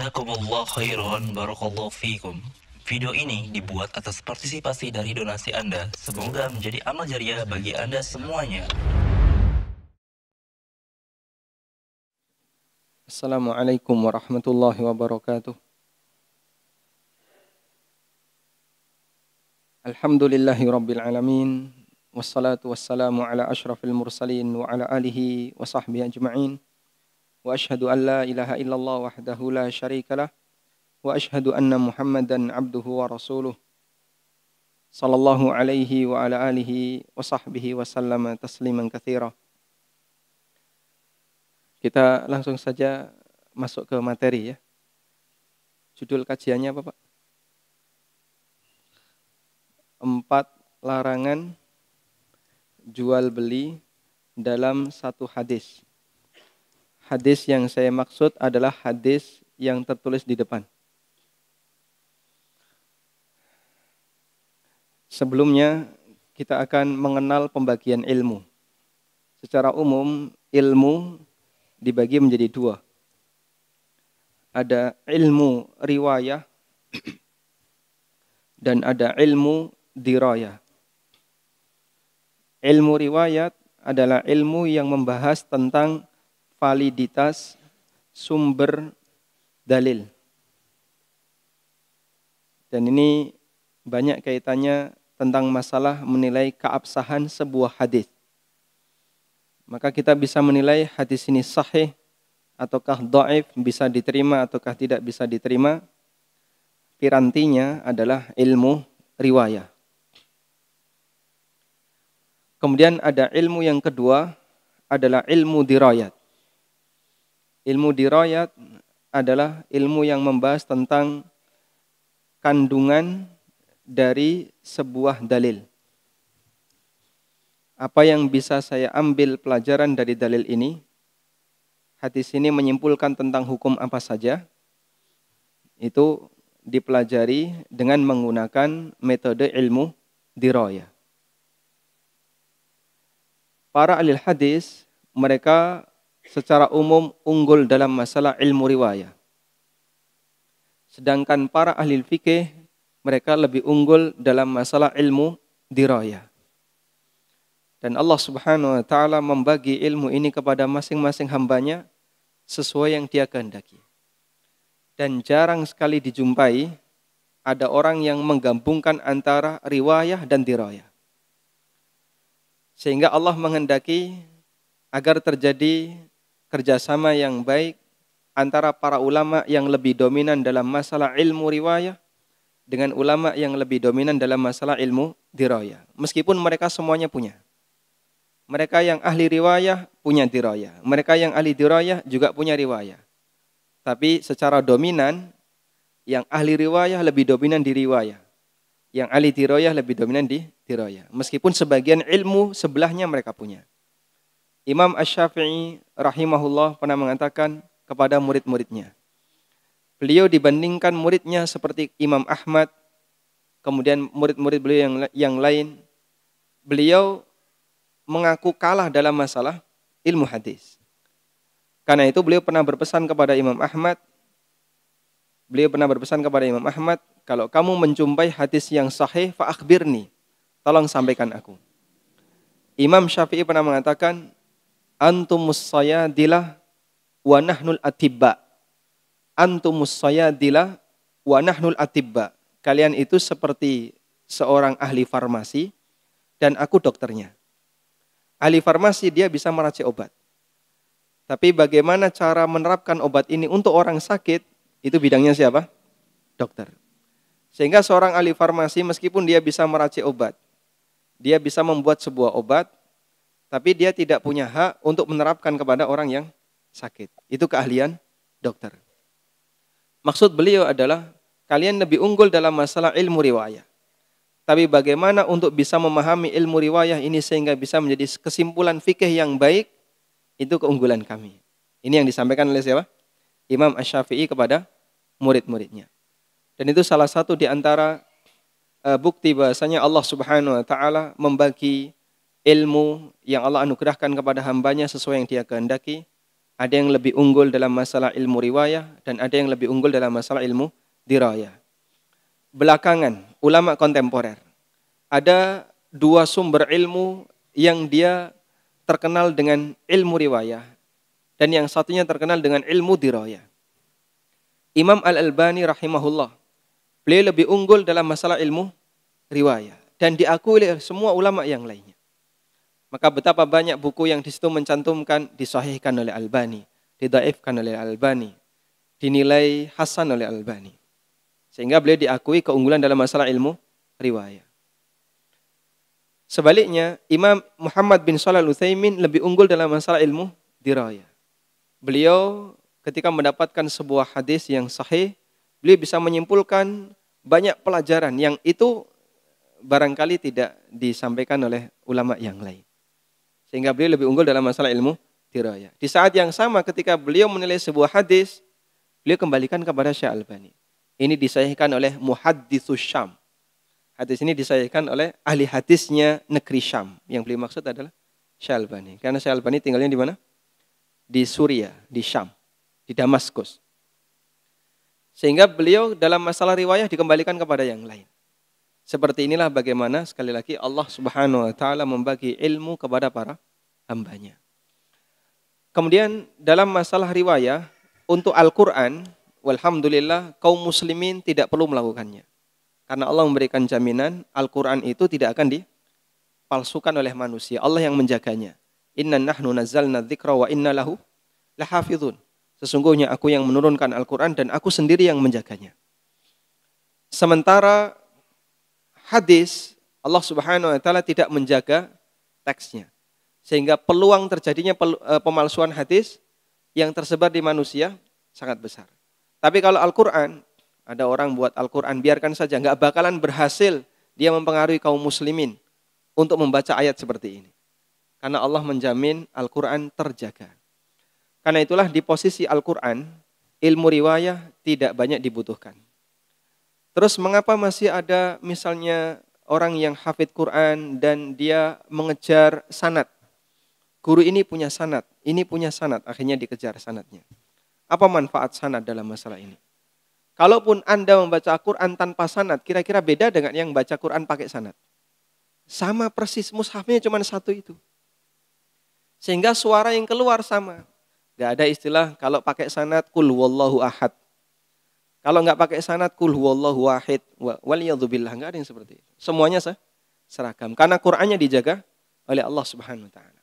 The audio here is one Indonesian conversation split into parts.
Jazakumullah khairan barakallahu fikum. Video ini dibuat atas partisipasi dari donasi Anda. Semoga menjadi amal jariah bagi Anda semuanya. Assalamualaikum warahmatullahi wabarakatuh. Alhamdulillahi rabbil alamin. Wassalatu wassalamu ala ashrafil mursalin wa ala alihi wa sahbihi ajma'in. واشهد ان لا اله الا الله وحده لا شريك له واشهد ان محمدا عبده ورسوله صلى الله عليه وعلى اله وصحبه وسلم تسليما كثيرا Kita langsung saja masuk ke materi ya. Judul kajiannya apa, Pak? Empat larangan jual beli dalam satu hadis. Hadis yang saya maksud adalah hadis yang tertulis di depan. Sebelumnya kita akan mengenal pembagian ilmu. Secara umum ilmu dibagi menjadi dua. Ada ilmu riwayah dan ada ilmu diraya. Ilmu riwayat adalah ilmu yang membahas tentang validitas sumber dalil. Dan ini banyak kaitannya tentang masalah menilai keabsahan sebuah hadis. Maka kita bisa menilai hadis ini sahih ataukah dhaif, bisa diterima ataukah tidak bisa diterima. Pirantinya adalah ilmu riwayah. Kemudian ada ilmu yang kedua adalah ilmu dirayat. Ilmu dirayat adalah ilmu yang membahas tentang kandungan dari sebuah dalil. Apa yang bisa saya ambil pelajaran dari dalil ini? Hadis ini menyimpulkan tentang hukum apa saja. Itu dipelajari dengan menggunakan metode ilmu diroya. Para alil hadis mereka secara umum unggul dalam masalah ilmu riwayah. Sedangkan para ahli fikih mereka lebih unggul dalam masalah ilmu diraya. Dan Allah Subhanahu wa taala membagi ilmu ini kepada masing-masing hambanya sesuai yang dia kehendaki. Dan jarang sekali dijumpai ada orang yang menggabungkan antara riwayah dan dirayah. Sehingga Allah menghendaki agar terjadi kerjasama yang baik antara para ulama yang lebih dominan dalam masalah ilmu riwayah dengan ulama yang lebih dominan dalam masalah ilmu diraya. Meskipun mereka semuanya punya. Mereka yang ahli riwayah punya diraya. Mereka yang ahli diraya juga punya riwayah. Tapi secara dominan, yang ahli riwayah lebih dominan di riwayah. Yang ahli dirayah lebih dominan di dirayah. Meskipun sebagian ilmu sebelahnya mereka punya. Imam Ash-Syafi'i rahimahullah pernah mengatakan kepada murid-muridnya. Beliau dibandingkan muridnya seperti Imam Ahmad, kemudian murid-murid beliau yang, yang lain. Beliau mengaku kalah dalam masalah ilmu hadis. Karena itu beliau pernah berpesan kepada Imam Ahmad, beliau pernah berpesan kepada Imam Ahmad, kalau kamu menjumpai hadis yang sahih, fa'akhbirni, tolong sampaikan aku. Imam Syafi'i pernah mengatakan, antumus sayadilah wa nahnul atibba. Antumus sayadilah wa nahnul atibba. Kalian itu seperti seorang ahli farmasi dan aku dokternya. Ahli farmasi dia bisa meracik obat. Tapi bagaimana cara menerapkan obat ini untuk orang sakit, itu bidangnya siapa? Dokter. Sehingga seorang ahli farmasi meskipun dia bisa meracik obat, dia bisa membuat sebuah obat, tapi dia tidak punya hak untuk menerapkan kepada orang yang sakit. Itu keahlian dokter. Maksud beliau adalah kalian lebih unggul dalam masalah ilmu riwayah. Tapi bagaimana untuk bisa memahami ilmu riwayah ini sehingga bisa menjadi kesimpulan fikih yang baik, itu keunggulan kami. Ini yang disampaikan oleh siapa? Imam asy syafii kepada murid-muridnya. Dan itu salah satu di antara eh, bukti bahasanya Allah Subhanahu wa taala membagi ilmu yang Allah anugerahkan kepada hambanya sesuai yang dia kehendaki. Ada yang lebih unggul dalam masalah ilmu riwayah dan ada yang lebih unggul dalam masalah ilmu diraya. Belakangan, ulama kontemporer. Ada dua sumber ilmu yang dia terkenal dengan ilmu riwayah dan yang satunya terkenal dengan ilmu dirayah. Imam Al-Albani rahimahullah, beliau lebih unggul dalam masalah ilmu riwayah dan diakui oleh semua ulama yang lainnya. Maka betapa banyak buku yang di situ mencantumkan disahihkan oleh Albani, didaifkan oleh Albani, dinilai hasan oleh Albani. Sehingga beliau diakui keunggulan dalam masalah ilmu riwayat. Sebaliknya, Imam Muhammad bin Shalal Utsaimin lebih unggul dalam masalah ilmu diraya. Beliau ketika mendapatkan sebuah hadis yang sahih, beliau bisa menyimpulkan banyak pelajaran yang itu barangkali tidak disampaikan oleh ulama yang lain. Sehingga beliau lebih unggul dalam masalah ilmu diraya. Di saat yang sama ketika beliau menilai sebuah hadis, beliau kembalikan kepada Syekh Albani. Ini disahihkan oleh Muhadditsus Syam. Hadis ini disahihkan oleh ahli hadisnya negeri Syam. Yang beliau maksud adalah Syekh Albani. Karena Syekh Albani tinggalnya di mana? Di Suria, di Syam, di Damaskus. Sehingga beliau dalam masalah riwayah dikembalikan kepada yang lain. Seperti inilah bagaimana sekali lagi Allah Subhanahu wa taala membagi ilmu kepada para hambanya. Kemudian dalam masalah riwayah untuk Al-Qur'an walhamdulillah kaum muslimin tidak perlu melakukannya. Karena Allah memberikan jaminan Al-Qur'an itu tidak akan dipalsukan oleh manusia. Allah yang menjaganya. Inna nahnu nazzalna dzikra wa inna lahu lahafizun. Sesungguhnya aku yang menurunkan Al-Qur'an dan aku sendiri yang menjaganya. Sementara hadis Allah Subhanahu wa taala tidak menjaga teksnya. Sehingga peluang terjadinya e, pemalsuan hadis yang tersebar di manusia sangat besar. Tapi kalau Al-Qur'an, ada orang buat Al-Qur'an biarkan saja nggak bakalan berhasil dia mempengaruhi kaum muslimin untuk membaca ayat seperti ini. Karena Allah menjamin Al-Qur'an terjaga. Karena itulah di posisi Al-Qur'an ilmu riwayah tidak banyak dibutuhkan. Terus mengapa masih ada misalnya orang yang hafid Quran dan dia mengejar sanat? Guru ini punya sanat, ini punya sanat, akhirnya dikejar sanatnya. Apa manfaat sanat dalam masalah ini? Kalaupun Anda membaca quran tanpa sanat, kira-kira beda dengan yang baca Quran pakai sanat. Sama persis, mushafnya cuma satu itu. Sehingga suara yang keluar sama. Gak ada istilah kalau pakai sanat, kul wallahu ahad. Kalau nggak pakai sanat kul huwallahu wahid waliyadzubillah nggak ada yang seperti itu. Semuanya sah, seragam karena Qur'annya dijaga oleh Allah Subhanahu wa taala.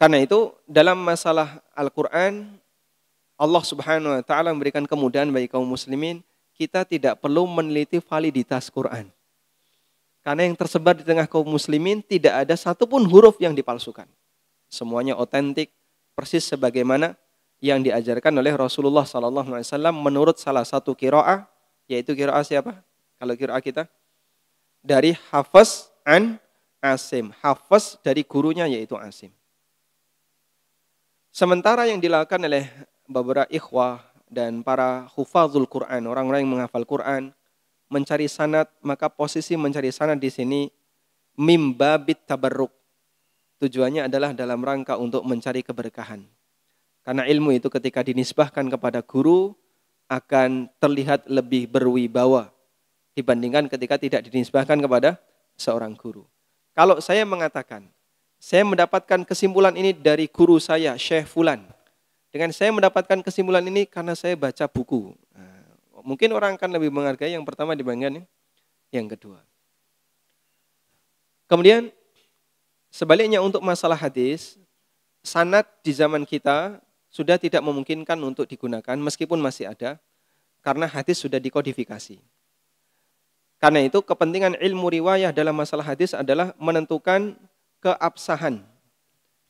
Karena itu dalam masalah Al-Qur'an Allah Subhanahu wa taala memberikan kemudahan bagi kaum muslimin kita tidak perlu meneliti validitas Quran. Karena yang tersebar di tengah kaum muslimin tidak ada satupun huruf yang dipalsukan. Semuanya otentik, persis sebagaimana yang diajarkan oleh Rasulullah SAW menurut salah satu kiroah, yaitu kiroah siapa? Kalau kiroah kita dari Hafiz an Asim, Hafiz dari gurunya yaitu Asim. Sementara yang dilakukan oleh beberapa ikhwah dan para hufazul Quran, orang-orang yang menghafal Quran, mencari sanad maka posisi mencari sanad di sini mimba bit tabarruk. Tujuannya adalah dalam rangka untuk mencari keberkahan. Karena ilmu itu ketika dinisbahkan kepada guru akan terlihat lebih berwibawa dibandingkan ketika tidak dinisbahkan kepada seorang guru. Kalau saya mengatakan, saya mendapatkan kesimpulan ini dari guru saya, Syekh Fulan. Dengan saya mendapatkan kesimpulan ini karena saya baca buku. Nah, mungkin orang akan lebih menghargai yang pertama dibandingkan yang kedua. Kemudian sebaliknya untuk masalah hadis, sanat di zaman kita sudah tidak memungkinkan untuk digunakan meskipun masih ada karena hadis sudah dikodifikasi. Karena itu kepentingan ilmu riwayah dalam masalah hadis adalah menentukan keabsahan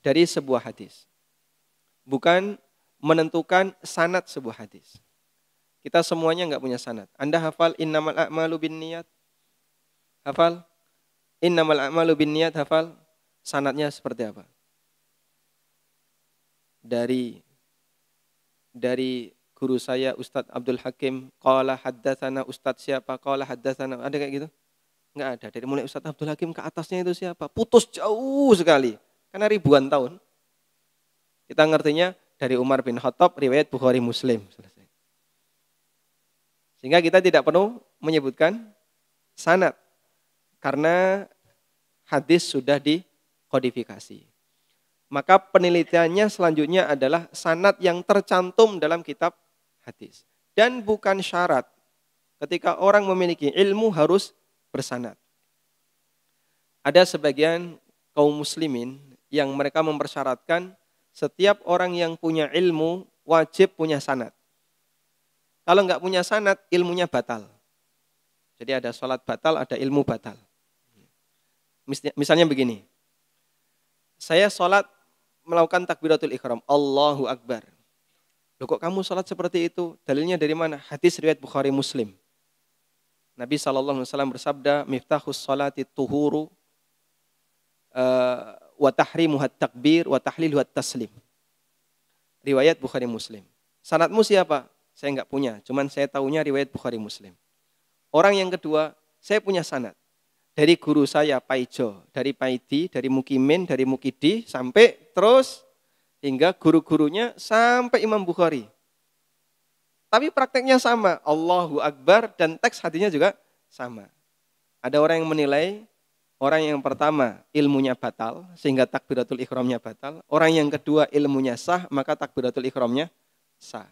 dari sebuah hadis. Bukan menentukan sanat sebuah hadis. Kita semuanya nggak punya sanat. Anda hafal innamal a'malu bin niat? Hafal? Innamal a'malu bin niat hafal? Sanatnya seperti apa? Dari dari guru saya Ustadz Abdul Hakim qala haddatsana Ustadz siapa qala haddatsana ada kayak gitu enggak ada dari mulai Ustadz Abdul Hakim ke atasnya itu siapa putus jauh sekali karena ribuan tahun kita ngertinya dari Umar bin Khattab riwayat Bukhari Muslim selesai sehingga kita tidak perlu menyebutkan sanad karena hadis sudah dikodifikasi maka penelitiannya selanjutnya adalah sanat yang tercantum dalam kitab hadis. Dan bukan syarat ketika orang memiliki ilmu harus bersanat. Ada sebagian kaum muslimin yang mereka mempersyaratkan setiap orang yang punya ilmu wajib punya sanat. Kalau nggak punya sanat, ilmunya batal. Jadi ada sholat batal, ada ilmu batal. Misalnya begini, saya sholat melakukan takbiratul ikhram. Allahu Akbar. Loh kok kamu sholat seperti itu? Dalilnya dari mana? Hadis riwayat Bukhari Muslim. Nabi SAW bersabda, Miftahus sholati tuhuru uh, wa tahrimu takbir wa tahlilu taslim. Riwayat Bukhari Muslim. Sanatmu siapa? Saya enggak punya, cuman saya tahunya riwayat Bukhari Muslim. Orang yang kedua, saya punya sanat dari guru saya Paijo, dari Paidi, dari Mukimin, dari Mukidi sampai terus hingga guru-gurunya sampai Imam Bukhari. Tapi prakteknya sama, Allahu Akbar dan teks hatinya juga sama. Ada orang yang menilai orang yang pertama ilmunya batal sehingga takbiratul ikhramnya batal, orang yang kedua ilmunya sah maka takbiratul ikhramnya sah.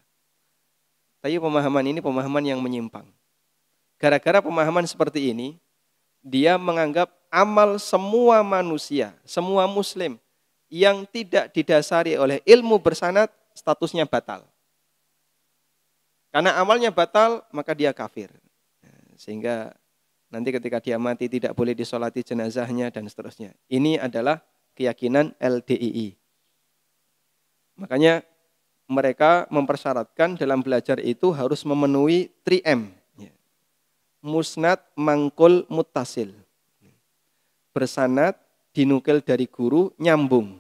Tapi pemahaman ini pemahaman yang menyimpang. Gara-gara pemahaman seperti ini, dia menganggap amal semua manusia, semua muslim yang tidak didasari oleh ilmu bersanat statusnya batal. Karena amalnya batal, maka dia kafir. Sehingga nanti ketika dia mati tidak boleh disolati jenazahnya dan seterusnya. Ini adalah keyakinan LDII. Makanya mereka mempersyaratkan dalam belajar itu harus memenuhi 3M musnad mangkul mutasil. bersanat dinukil dari guru nyambung.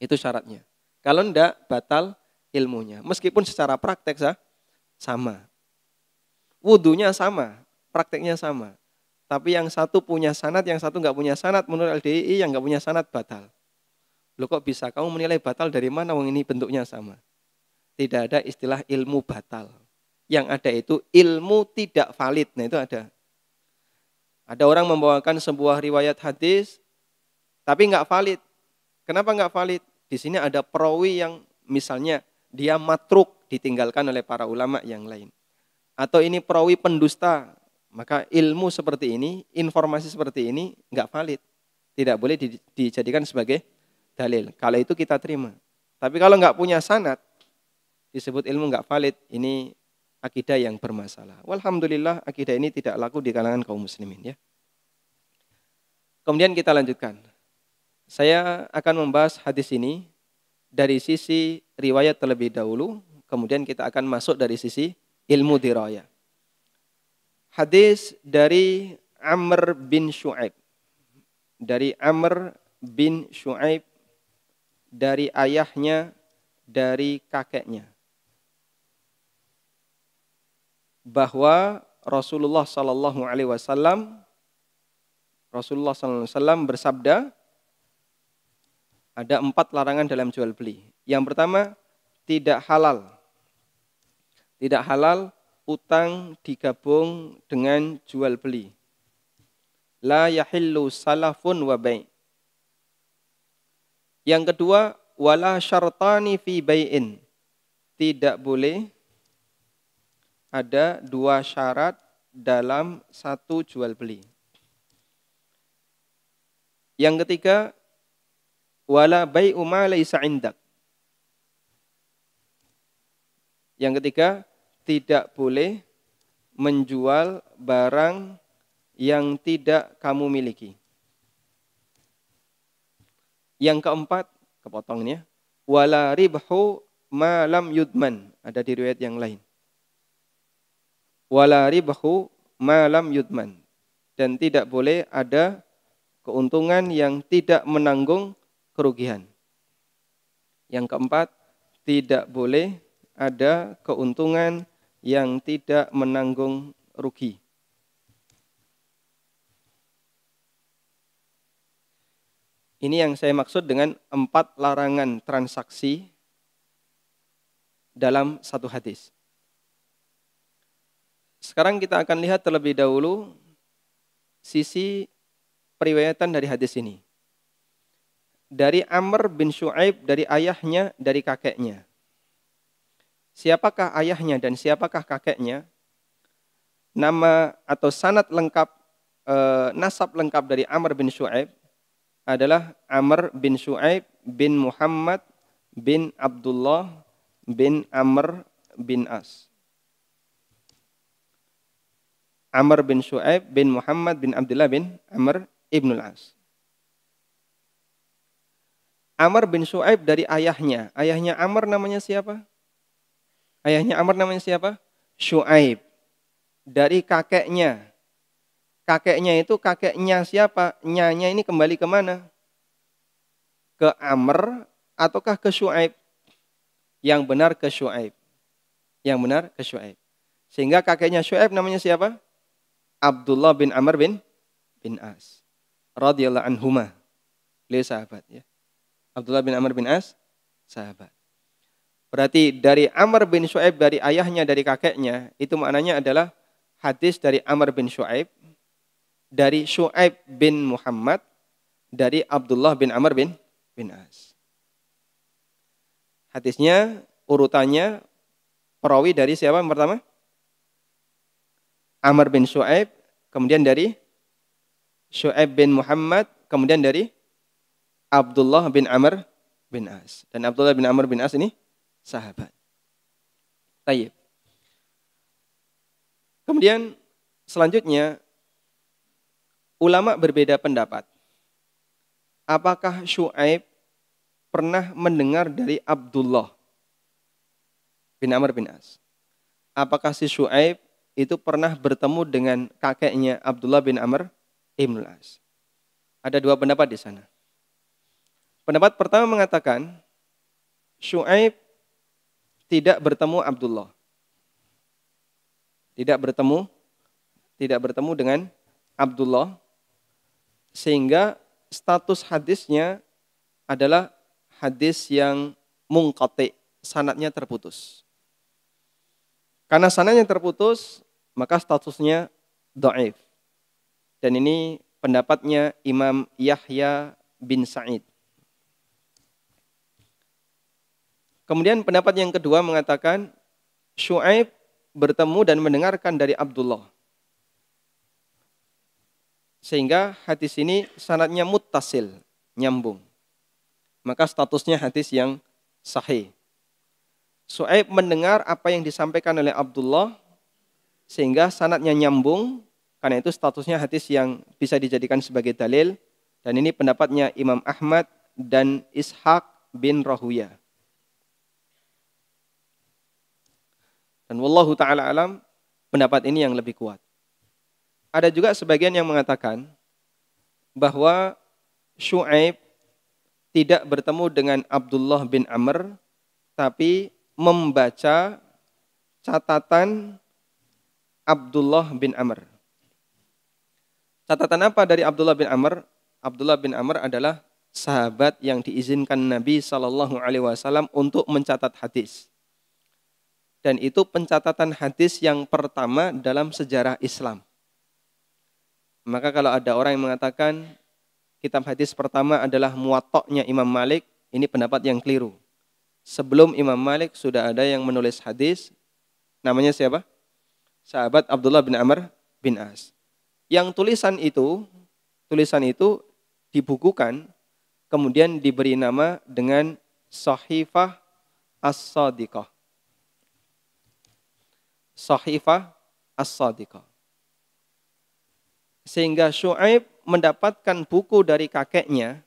Itu syaratnya. Kalau ndak batal ilmunya. Meskipun secara praktek sah, sama. Wudhunya sama, prakteknya sama. Tapi yang satu punya sanat, yang satu nggak punya sanat. Menurut LDI yang nggak punya sanat batal. Lo kok bisa? Kamu menilai batal dari mana? Wong ini bentuknya sama. Tidak ada istilah ilmu batal yang ada itu ilmu tidak valid. Nah itu ada. Ada orang membawakan sebuah riwayat hadis, tapi nggak valid. Kenapa nggak valid? Di sini ada perawi yang misalnya dia matruk ditinggalkan oleh para ulama yang lain. Atau ini perawi pendusta, maka ilmu seperti ini, informasi seperti ini nggak valid. Tidak boleh dijadikan sebagai dalil. Kalau itu kita terima. Tapi kalau nggak punya sanat, disebut ilmu nggak valid, ini akidah yang bermasalah. Alhamdulillah, akidah ini tidak laku di kalangan kaum muslimin ya. Kemudian kita lanjutkan. Saya akan membahas hadis ini dari sisi riwayat terlebih dahulu, kemudian kita akan masuk dari sisi ilmu diraya. Hadis dari Amr bin Shu'aib. Dari Amr bin Shu'aib dari ayahnya, dari kakeknya. bahwa Rasulullah Sallallahu Alaihi Wasallam Rasulullah Sallallahu Alaihi Wasallam bersabda ada empat larangan dalam jual beli. Yang pertama tidak halal, tidak halal utang digabung dengan jual beli. La yahillu salafun wa bay'. Yang kedua, wala syartani fi bayin Tidak boleh ada dua syarat dalam satu jual beli. Yang ketiga, wala bai'u ma laisa Yang ketiga, tidak boleh menjual barang yang tidak kamu miliki. Yang keempat, kepotongnya, wala ribhu ma yudman. Ada di riwayat yang lain wala ribahu malam yudman dan tidak boleh ada keuntungan yang tidak menanggung kerugian. Yang keempat, tidak boleh ada keuntungan yang tidak menanggung rugi. Ini yang saya maksud dengan empat larangan transaksi dalam satu hadis. Sekarang kita akan lihat terlebih dahulu sisi periwayatan dari hadis ini. Dari Amr bin Shu'aib, dari ayahnya, dari kakeknya. Siapakah ayahnya dan siapakah kakeknya? Nama atau sanat lengkap, eh, nasab lengkap dari Amr bin Shu'aib adalah Amr bin Shu'aib bin Muhammad bin Abdullah bin Amr bin As. Amr bin Shu'aib bin Muhammad bin Abdullah bin Amr ibnul As. Amr bin Shu'aib dari ayahnya. Ayahnya Amr namanya siapa? Ayahnya Amr namanya siapa? Shu'aib. Dari kakeknya. Kakeknya itu kakeknya siapa? Nyanya ini kembali kemana? Ke Amr ataukah ke Shu'aib? Yang benar ke Shu'aib. Yang benar ke Shu'aib. Sehingga kakeknya Shu'aib namanya siapa? Abdullah bin Amr bin bin As radhiyallahu anhuma. Beliau sahabat ya. Abdullah bin Amr bin As sahabat. Berarti dari Amr bin Shu'aib dari ayahnya dari kakeknya itu maknanya adalah hadis dari Amr bin Shu'aib dari Shu'aib bin Muhammad dari Abdullah bin Amr bin bin As. Hadisnya urutannya perawi dari siapa yang pertama? Amr bin Shu'aib, kemudian dari Shu'aib bin Muhammad, kemudian dari Abdullah bin Amr bin As. Dan Abdullah bin Amr bin As ini sahabat. Tayyib. Kemudian selanjutnya ulama berbeda pendapat. Apakah Shu'aib pernah mendengar dari Abdullah bin Amr bin As? Apakah si Shu'aib itu pernah bertemu dengan kakeknya Abdullah bin Amr Ibn As. Ada dua pendapat di sana. Pendapat pertama mengatakan Shu'aib tidak bertemu Abdullah. Tidak bertemu tidak bertemu dengan Abdullah sehingga status hadisnya adalah hadis yang mungkote, sanatnya terputus. Karena sanatnya terputus, maka statusnya do'if. Dan ini pendapatnya Imam Yahya bin Sa'id. Kemudian pendapat yang kedua mengatakan Shu'aib bertemu dan mendengarkan dari Abdullah. Sehingga hadis ini sanatnya mutasil, nyambung. Maka statusnya hadis yang sahih. Suaib mendengar apa yang disampaikan oleh Abdullah sehingga sanatnya nyambung karena itu statusnya hadis yang bisa dijadikan sebagai dalil dan ini pendapatnya Imam Ahmad dan Ishaq bin Rahuya. Dan wallahu taala alam pendapat ini yang lebih kuat. Ada juga sebagian yang mengatakan bahwa Syuaib tidak bertemu dengan Abdullah bin Amr tapi membaca catatan Abdullah bin Amr. Catatan apa dari Abdullah bin Amr? Abdullah bin Amr adalah sahabat yang diizinkan Nabi Shallallahu Alaihi Wasallam untuk mencatat hadis. Dan itu pencatatan hadis yang pertama dalam sejarah Islam. Maka kalau ada orang yang mengatakan kitab hadis pertama adalah muatoknya Imam Malik, ini pendapat yang keliru. Sebelum Imam Malik sudah ada yang menulis hadis, namanya siapa? sahabat Abdullah bin Amr bin As. Yang tulisan itu, tulisan itu dibukukan kemudian diberi nama dengan Sahifah As-Sadiqah. Sahifah As-Sadiqah. Sehingga Shu'aib mendapatkan buku dari kakeknya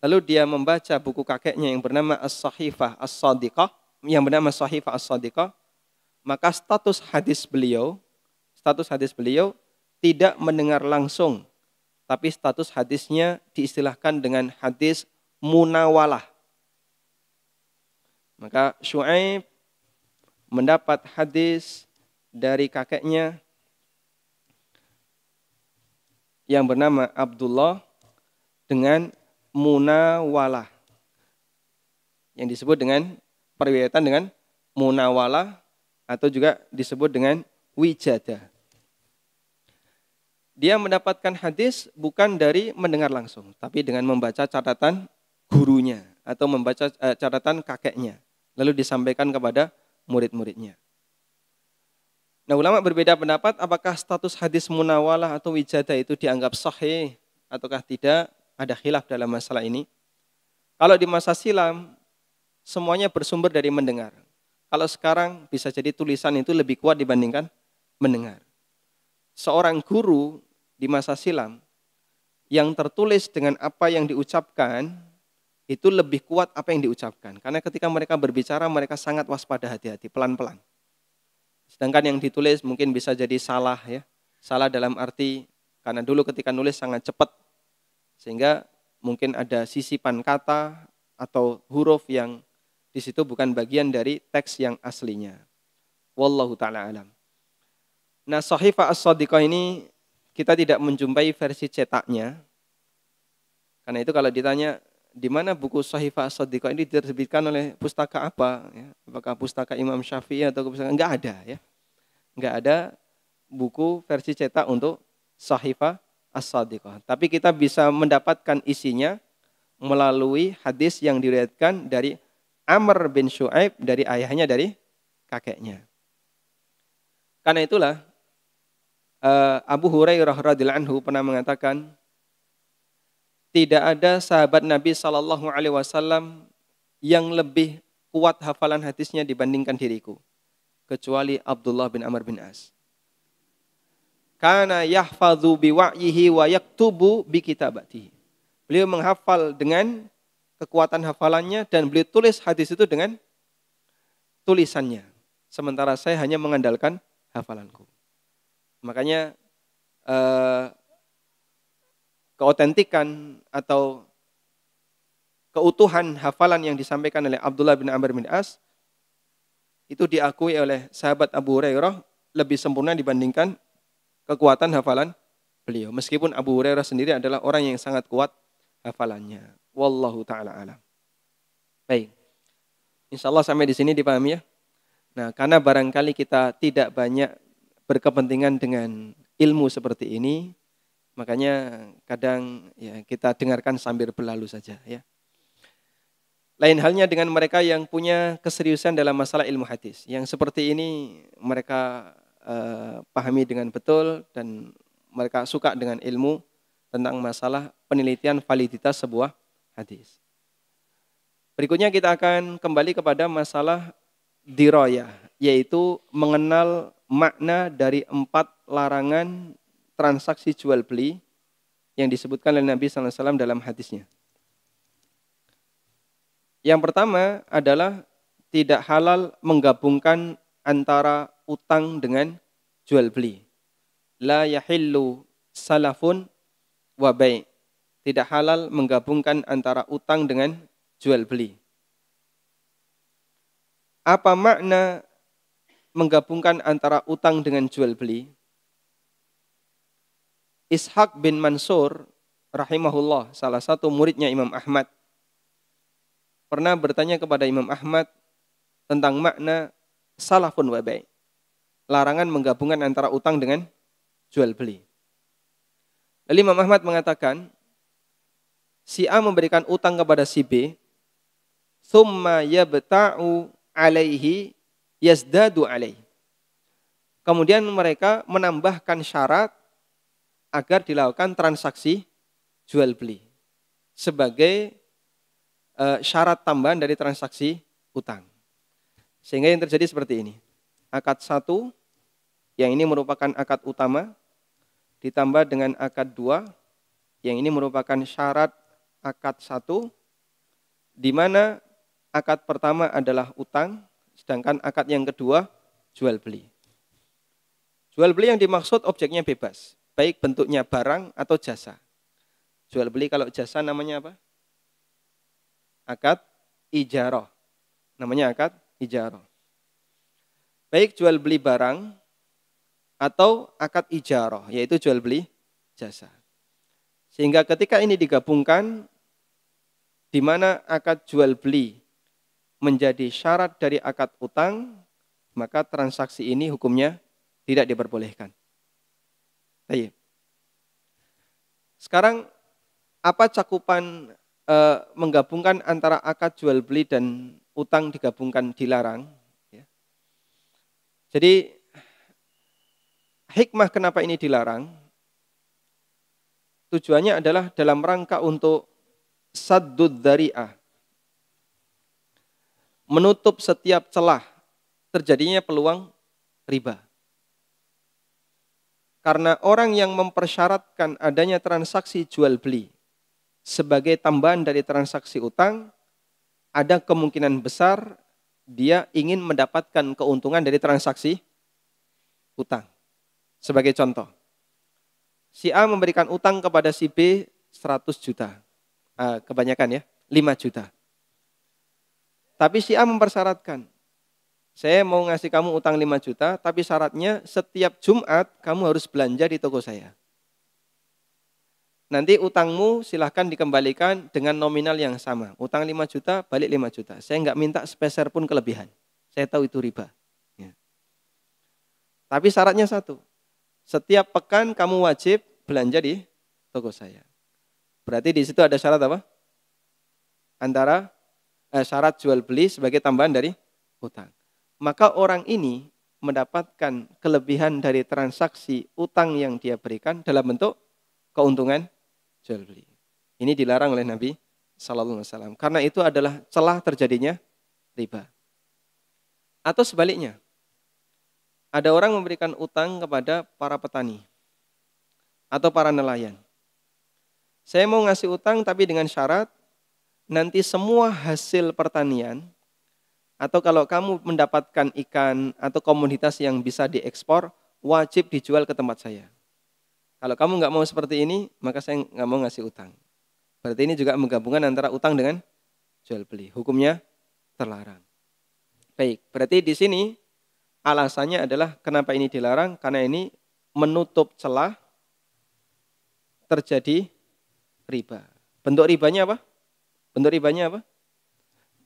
Lalu dia membaca buku kakeknya yang bernama As-Sahifah As-Sadiqah, yang bernama Sahifah As-Sadiqah maka status hadis beliau, status hadis beliau tidak mendengar langsung, tapi status hadisnya diistilahkan dengan hadis munawalah. Maka Shu'aib mendapat hadis dari kakeknya yang bernama Abdullah dengan munawalah yang disebut dengan periwayatan dengan munawalah atau juga disebut dengan wijada. Dia mendapatkan hadis bukan dari mendengar langsung, tapi dengan membaca catatan gurunya atau membaca eh, catatan kakeknya, lalu disampaikan kepada murid-muridnya. Nah, ulama berbeda pendapat apakah status hadis munawalah atau wijada itu dianggap sahih ataukah tidak, ada khilaf dalam masalah ini. Kalau di masa silam, semuanya bersumber dari mendengar. Kalau sekarang bisa jadi tulisan itu lebih kuat dibandingkan mendengar. Seorang guru di masa silam yang tertulis dengan apa yang diucapkan itu lebih kuat apa yang diucapkan. Karena ketika mereka berbicara mereka sangat waspada hati-hati, pelan-pelan. Sedangkan yang ditulis mungkin bisa jadi salah ya. Salah dalam arti karena dulu ketika nulis sangat cepat sehingga mungkin ada sisipan kata atau huruf yang di situ bukan bagian dari teks yang aslinya. Wallahu taala alam. Nah, Sahifah as ini kita tidak menjumpai versi cetaknya. Karena itu kalau ditanya di mana buku Sahifah as ini diterbitkan oleh pustaka apa? Ya, apakah pustaka Imam Syafi'i atau pustaka? Enggak ada ya. Enggak ada buku versi cetak untuk Sahifah as Tapi kita bisa mendapatkan isinya melalui hadis yang diriwayatkan dari Amr bin Shu'aib dari ayahnya dari kakeknya. Karena itulah eh, Abu Hurairah radhiyallahu anhu pernah mengatakan tidak ada sahabat Nabi Shallallahu alaihi wasallam yang lebih kuat hafalan hadisnya dibandingkan diriku kecuali Abdullah bin Amr bin As. Karena yahfadzu biwa'yihi wa yaktubu bi Beliau menghafal dengan kekuatan hafalannya dan beliau tulis hadis itu dengan tulisannya. Sementara saya hanya mengandalkan hafalanku. Makanya eh, keotentikan atau keutuhan hafalan yang disampaikan oleh Abdullah bin Amr bin As itu diakui oleh sahabat Abu Hurairah lebih sempurna dibandingkan kekuatan hafalan beliau. Meskipun Abu Hurairah sendiri adalah orang yang sangat kuat hafalannya. Wallahu taala alam. Baik. Insya Allah sampai di sini dipahami ya. Nah, karena barangkali kita tidak banyak berkepentingan dengan ilmu seperti ini, makanya kadang ya kita dengarkan sambil berlalu saja ya. Lain halnya dengan mereka yang punya keseriusan dalam masalah ilmu hadis. Yang seperti ini mereka uh, pahami dengan betul dan mereka suka dengan ilmu tentang masalah penelitian validitas sebuah hadis. Berikutnya kita akan kembali kepada masalah diroya, yaitu mengenal makna dari empat larangan transaksi jual beli yang disebutkan oleh Nabi SAW dalam hadisnya. Yang pertama adalah tidak halal menggabungkan antara utang dengan jual beli. La yahillu salafun wa tidak halal menggabungkan antara utang dengan jual beli. Apa makna menggabungkan antara utang dengan jual beli? Ishaq bin Mansur rahimahullah, salah satu muridnya Imam Ahmad, pernah bertanya kepada Imam Ahmad tentang makna salah pun wabai. Larangan menggabungkan antara utang dengan jual beli. Lalu Imam Ahmad mengatakan, si A memberikan utang kepada si B, summa yabta'u alaihi yazdadu alaihi. Kemudian mereka menambahkan syarat agar dilakukan transaksi jual beli sebagai e, syarat tambahan dari transaksi utang. Sehingga yang terjadi seperti ini. Akad satu yang ini merupakan akad utama ditambah dengan akad dua yang ini merupakan syarat akad satu, di mana akad pertama adalah utang, sedangkan akad yang kedua jual beli. Jual beli yang dimaksud objeknya bebas, baik bentuknya barang atau jasa. Jual beli kalau jasa namanya apa? Akad ijaroh. Namanya akad ijaroh. Baik jual beli barang atau akad ijaroh, yaitu jual beli jasa. Sehingga ketika ini digabungkan, di mana akad jual beli menjadi syarat dari akad utang, maka transaksi ini hukumnya tidak diperbolehkan. Tapi Sekarang apa cakupan e, menggabungkan antara akad jual beli dan utang digabungkan dilarang? Ya. Jadi hikmah kenapa ini dilarang? Tujuannya adalah dalam rangka untuk saddud dari'ah. Menutup setiap celah terjadinya peluang riba. Karena orang yang mempersyaratkan adanya transaksi jual beli sebagai tambahan dari transaksi utang, ada kemungkinan besar dia ingin mendapatkan keuntungan dari transaksi utang. Sebagai contoh, Si A memberikan utang kepada si B 100 juta. Ah, kebanyakan ya, 5 juta. Tapi si A mempersyaratkan, saya mau ngasih kamu utang 5 juta, tapi syaratnya setiap Jumat kamu harus belanja di toko saya. Nanti utangmu silahkan dikembalikan dengan nominal yang sama. Utang 5 juta, balik 5 juta. Saya enggak minta speser pun kelebihan. Saya tahu itu riba. Ya. Tapi syaratnya satu, setiap pekan kamu wajib belanja di toko saya. Berarti di situ ada syarat apa? Antara eh, syarat jual beli sebagai tambahan dari hutang. Maka orang ini mendapatkan kelebihan dari transaksi utang yang dia berikan dalam bentuk keuntungan jual beli. Ini dilarang oleh Nabi Sallallahu Alaihi Wasallam. Karena itu adalah celah terjadinya riba. Atau sebaliknya, ada orang memberikan utang kepada para petani atau para nelayan. Saya mau ngasih utang tapi dengan syarat nanti semua hasil pertanian atau kalau kamu mendapatkan ikan atau komoditas yang bisa diekspor wajib dijual ke tempat saya. Kalau kamu nggak mau seperti ini, maka saya nggak mau ngasih utang. Berarti ini juga menggabungkan antara utang dengan jual beli. Hukumnya terlarang. Baik, berarti di sini Alasannya adalah kenapa ini dilarang? Karena ini menutup celah terjadi riba. Bentuk ribanya apa? Bentuk ribanya apa?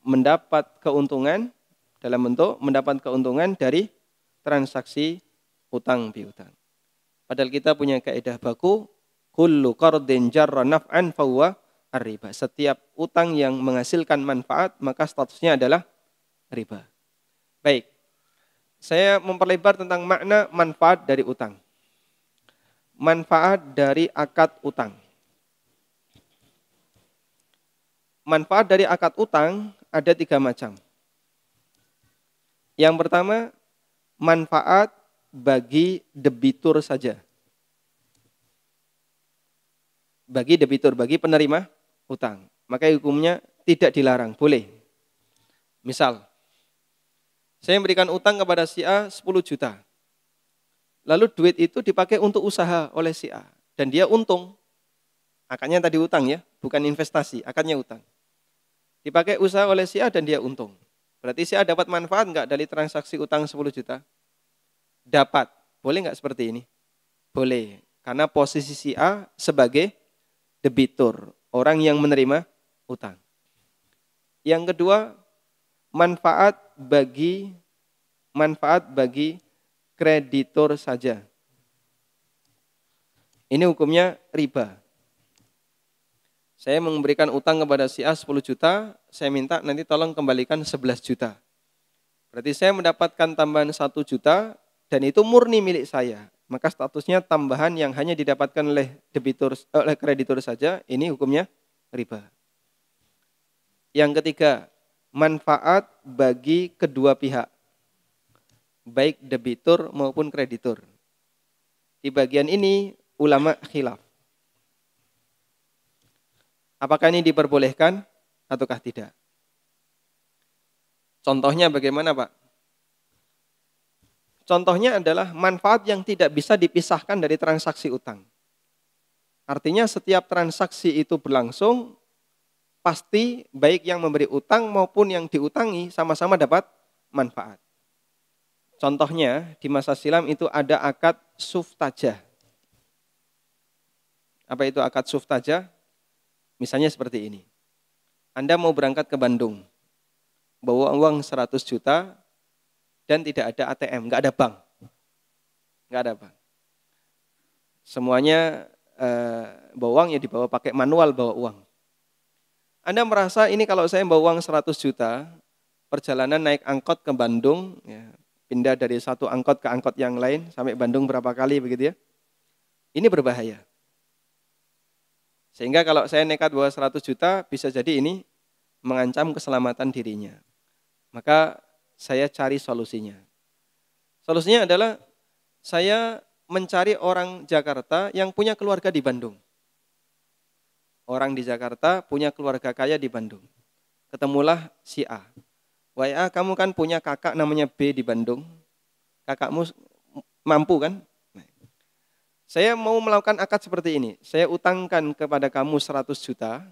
Mendapat keuntungan dalam bentuk mendapat keuntungan dari transaksi utang piutang. Padahal kita punya kaidah baku kullu qardin jarra naf'an fahuwa riba. Setiap utang yang menghasilkan manfaat maka statusnya adalah riba. Baik. Saya memperlebar tentang makna manfaat dari utang. Manfaat dari akad utang. Manfaat dari akad utang ada tiga macam. Yang pertama, manfaat bagi debitur saja. Bagi debitur, bagi penerima utang. Maka hukumnya tidak dilarang, boleh. Misal, saya memberikan utang kepada si A 10 juta. Lalu duit itu dipakai untuk usaha oleh si A. Dan dia untung. Akadnya tadi utang ya, bukan investasi, akadnya utang. Dipakai usaha oleh si A dan dia untung. Berarti si A dapat manfaat enggak dari transaksi utang 10 juta? Dapat. Boleh enggak seperti ini? Boleh. Karena posisi si A sebagai debitur, orang yang menerima utang. Yang kedua, manfaat bagi manfaat bagi kreditor saja. Ini hukumnya riba. Saya memberikan utang kepada si A 10 juta, saya minta nanti tolong kembalikan 11 juta. Berarti saya mendapatkan tambahan 1 juta dan itu murni milik saya. Maka statusnya tambahan yang hanya didapatkan oleh debitur eh, oleh kreditor saja, ini hukumnya riba. Yang ketiga, manfaat bagi kedua pihak, baik debitur maupun kreditur. Di bagian ini ulama khilaf. Apakah ini diperbolehkan ataukah tidak? Contohnya bagaimana Pak? Contohnya adalah manfaat yang tidak bisa dipisahkan dari transaksi utang. Artinya setiap transaksi itu berlangsung, pasti baik yang memberi utang maupun yang diutangi sama-sama dapat manfaat. Contohnya di masa silam itu ada akad suftaja. Apa itu akad suftaja? Misalnya seperti ini. Anda mau berangkat ke Bandung, bawa uang 100 juta dan tidak ada ATM, nggak ada bank. Nggak ada bank. Semuanya eh, bawa uang ya dibawa pakai manual bawa uang. Anda merasa ini kalau saya bawa uang 100 juta, perjalanan naik angkot ke Bandung, ya, pindah dari satu angkot ke angkot yang lain, sampai Bandung berapa kali begitu ya. Ini berbahaya. Sehingga kalau saya nekat bawa 100 juta, bisa jadi ini mengancam keselamatan dirinya. Maka saya cari solusinya. Solusinya adalah saya mencari orang Jakarta yang punya keluarga di Bandung orang di Jakarta punya keluarga kaya di Bandung. Ketemulah si A. WA, kamu kan punya kakak namanya B di Bandung. Kakakmu mampu kan? Nah, saya mau melakukan akad seperti ini. Saya utangkan kepada kamu 100 juta.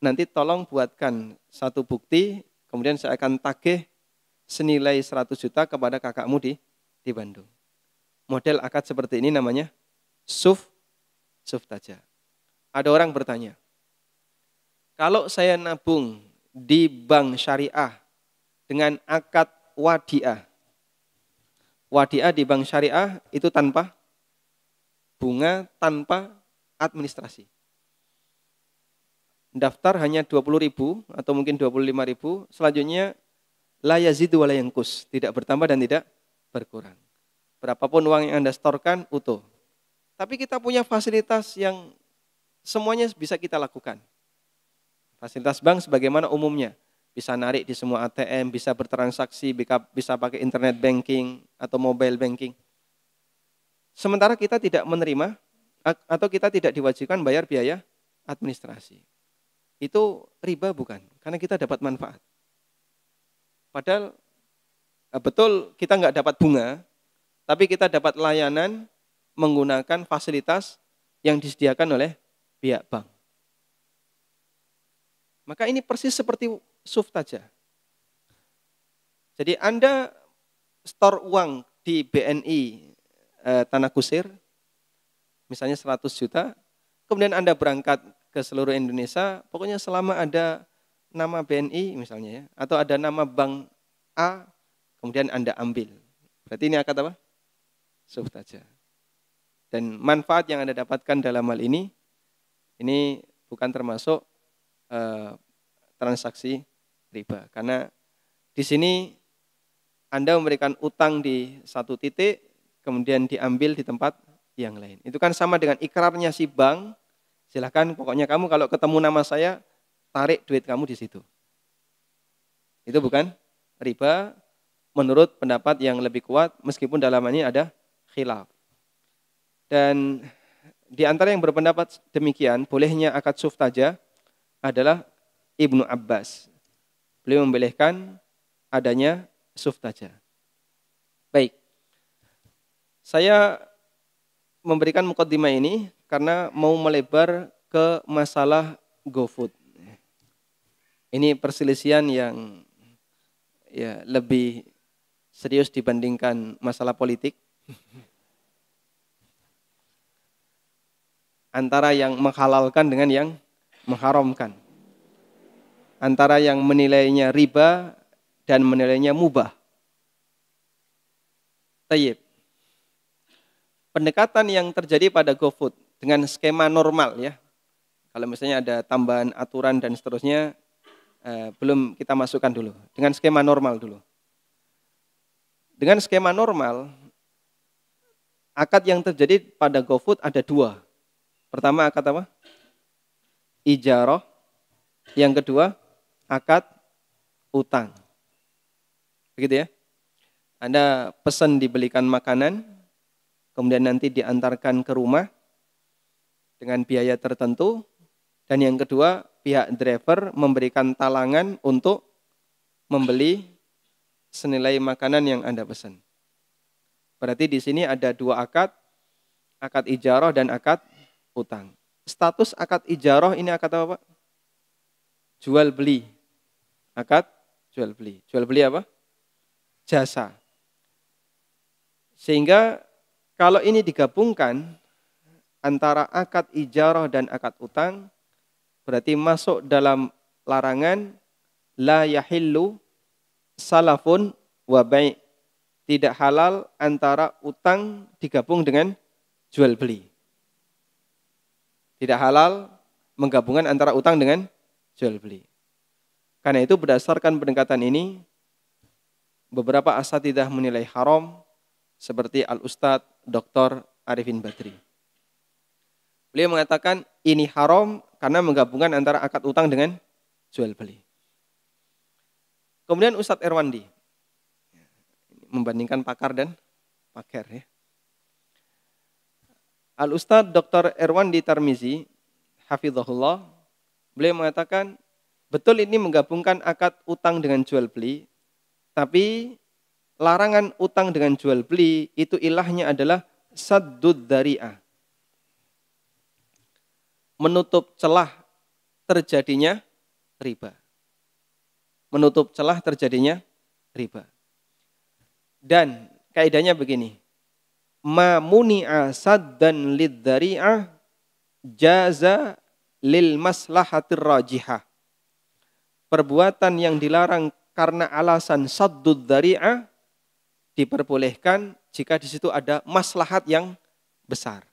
Nanti tolong buatkan satu bukti, kemudian saya akan tagih senilai 100 juta kepada kakakmu di di Bandung. Model akad seperti ini namanya suf suf tajah. Ada orang bertanya, kalau saya nabung di bank syariah dengan akad wadiah, wadiah di bank syariah itu tanpa bunga, tanpa administrasi. Daftar hanya 20 ribu atau mungkin 25 ribu, selanjutnya layazidu walayangkus, tidak bertambah dan tidak berkurang. Berapapun uang yang Anda setorkan, utuh. Tapi kita punya fasilitas yang semuanya bisa kita lakukan. Fasilitas bank sebagaimana umumnya, bisa narik di semua ATM, bisa bertransaksi, bisa pakai internet banking atau mobile banking. Sementara kita tidak menerima atau kita tidak diwajibkan bayar biaya administrasi. Itu riba bukan, karena kita dapat manfaat. Padahal eh, betul kita nggak dapat bunga, tapi kita dapat layanan menggunakan fasilitas yang disediakan oleh pihak bank. Maka ini persis seperti soft saja. Jadi Anda store uang di BNI eh, Tanah Kusir, misalnya 100 juta, kemudian Anda berangkat ke seluruh Indonesia, pokoknya selama ada nama BNI misalnya ya, atau ada nama bank A, kemudian Anda ambil. Berarti ini akad apa? Soft saja. Dan manfaat yang Anda dapatkan dalam hal ini ini bukan termasuk eh, transaksi riba karena di sini Anda memberikan utang di satu titik kemudian diambil di tempat yang lain. Itu kan sama dengan ikrarnya si bank, silahkan pokoknya kamu kalau ketemu nama saya tarik duit kamu di situ. Itu bukan riba menurut pendapat yang lebih kuat meskipun dalam ini ada khilaf. Dan di antara yang berpendapat demikian, bolehnya akad suftaja adalah Ibnu Abbas. Beliau membolehkan adanya suftaja. Baik. Saya memberikan mukaddimah ini karena mau melebar ke masalah GoFood. Ini perselisihan yang ya lebih serius dibandingkan masalah politik. antara yang menghalalkan dengan yang mengharamkan. Antara yang menilainya riba dan menilainya mubah. Tayyip. Pendekatan yang terjadi pada GoFood dengan skema normal ya. Kalau misalnya ada tambahan aturan dan seterusnya, eh, belum kita masukkan dulu. Dengan skema normal dulu. Dengan skema normal, akad yang terjadi pada GoFood ada dua Pertama akad apa? Ijaroh. Yang kedua akad utang. Begitu ya. Anda pesan dibelikan makanan, kemudian nanti diantarkan ke rumah dengan biaya tertentu. Dan yang kedua, pihak driver memberikan talangan untuk membeli senilai makanan yang Anda pesan. Berarti di sini ada dua akad, akad ijarah dan akad utang. Status akad ijaroh ini akad apa Pak? Jual beli. Akad jual beli. Jual beli apa? Jasa. Sehingga kalau ini digabungkan antara akad ijaroh dan akad utang, berarti masuk dalam larangan la yahillu salafun wa baik Tidak halal antara utang digabung dengan jual beli. Tidak halal menggabungkan antara utang dengan jual beli. Karena itu berdasarkan peningkatan ini, beberapa asatidah menilai haram seperti Al-Ustadz Dr. Arifin Badri. Beliau mengatakan ini haram karena menggabungkan antara akad utang dengan jual beli. Kemudian Ustadz Erwandi membandingkan pakar dan pakar ya. Al Ustadz Dr. Erwan di Tarmizi, hafizahullah, beliau mengatakan betul ini menggabungkan akad utang dengan jual beli, tapi larangan utang dengan jual beli itu ilahnya adalah saddud dari'ah. Menutup celah terjadinya riba. Menutup celah terjadinya riba. Dan kaidahnya begini ma muni'a saddan lidzari'ah jaza lil maslahatir rajihah. Perbuatan yang dilarang karena alasan saddud dzari'ah diperbolehkan jika di situ ada maslahat yang besar.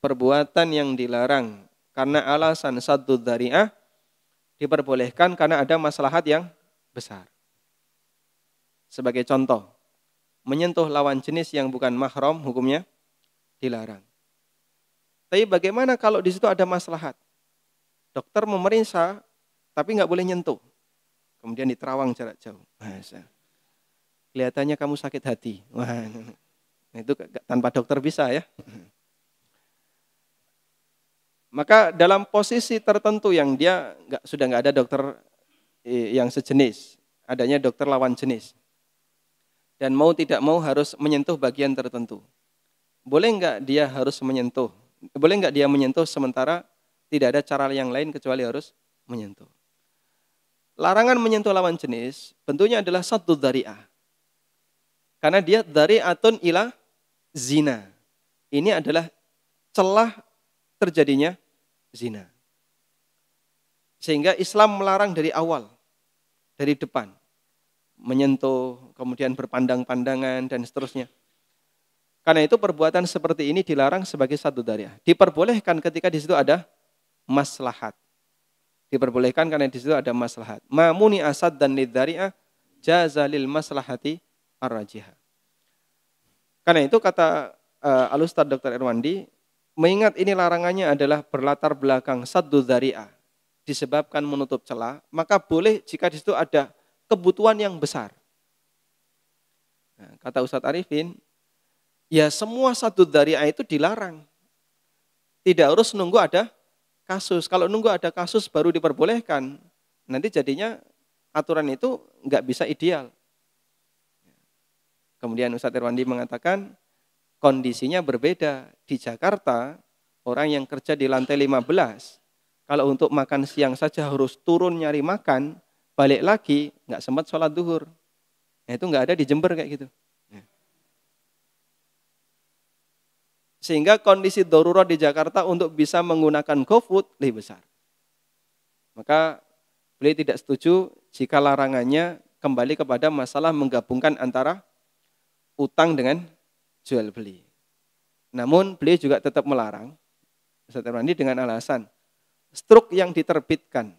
Perbuatan yang dilarang karena alasan satu dari a diperbolehkan karena ada maslahat yang besar. Sebagai contoh, menyentuh lawan jenis yang bukan mahram hukumnya dilarang. Tapi bagaimana kalau di situ ada maslahat? Dokter memeriksa tapi nggak boleh nyentuh. Kemudian diterawang jarak jauh. Masa. Kelihatannya kamu sakit hati. Wah, itu tanpa dokter bisa ya. Maka dalam posisi tertentu yang dia nggak sudah nggak ada dokter eh, yang sejenis, adanya dokter lawan jenis dan mau tidak mau harus menyentuh bagian tertentu. Boleh enggak dia harus menyentuh? Boleh enggak dia menyentuh sementara tidak ada cara yang lain kecuali harus menyentuh. Larangan menyentuh lawan jenis bentuknya adalah satu dari dari'ah. Karena dia dari atun ilah zina. Ini adalah celah terjadinya zina. Sehingga Islam melarang dari awal, dari depan menyentuh, kemudian berpandang-pandangan, dan seterusnya. Karena itu perbuatan seperti ini dilarang sebagai satu daria. Diperbolehkan ketika di situ ada maslahat. Diperbolehkan karena di situ ada maslahat. Mamuni asad dan lidaria jazalil maslahati arrajiha. Karena itu kata uh, eh, Alustad Dr. Irwandi, mengingat ini larangannya adalah berlatar belakang satu dariah disebabkan menutup celah, maka boleh jika di situ ada kebutuhan yang besar. Nah, kata Ustadz Arifin, ya semua satu dari ayat itu dilarang. Tidak harus nunggu ada kasus. Kalau nunggu ada kasus baru diperbolehkan. Nanti jadinya aturan itu nggak bisa ideal. Kemudian Ustadz Irwandi mengatakan kondisinya berbeda. Di Jakarta orang yang kerja di lantai 15 kalau untuk makan siang saja harus turun nyari makan, balik lagi nggak sempat sholat duhur. Nah, itu nggak ada di Jember kayak gitu. Ya. Sehingga kondisi darurat di Jakarta untuk bisa menggunakan GoFood lebih besar. Maka beliau tidak setuju jika larangannya kembali kepada masalah menggabungkan antara utang dengan jual beli. Namun beliau juga tetap melarang Ustaz Randi dengan alasan struk yang diterbitkan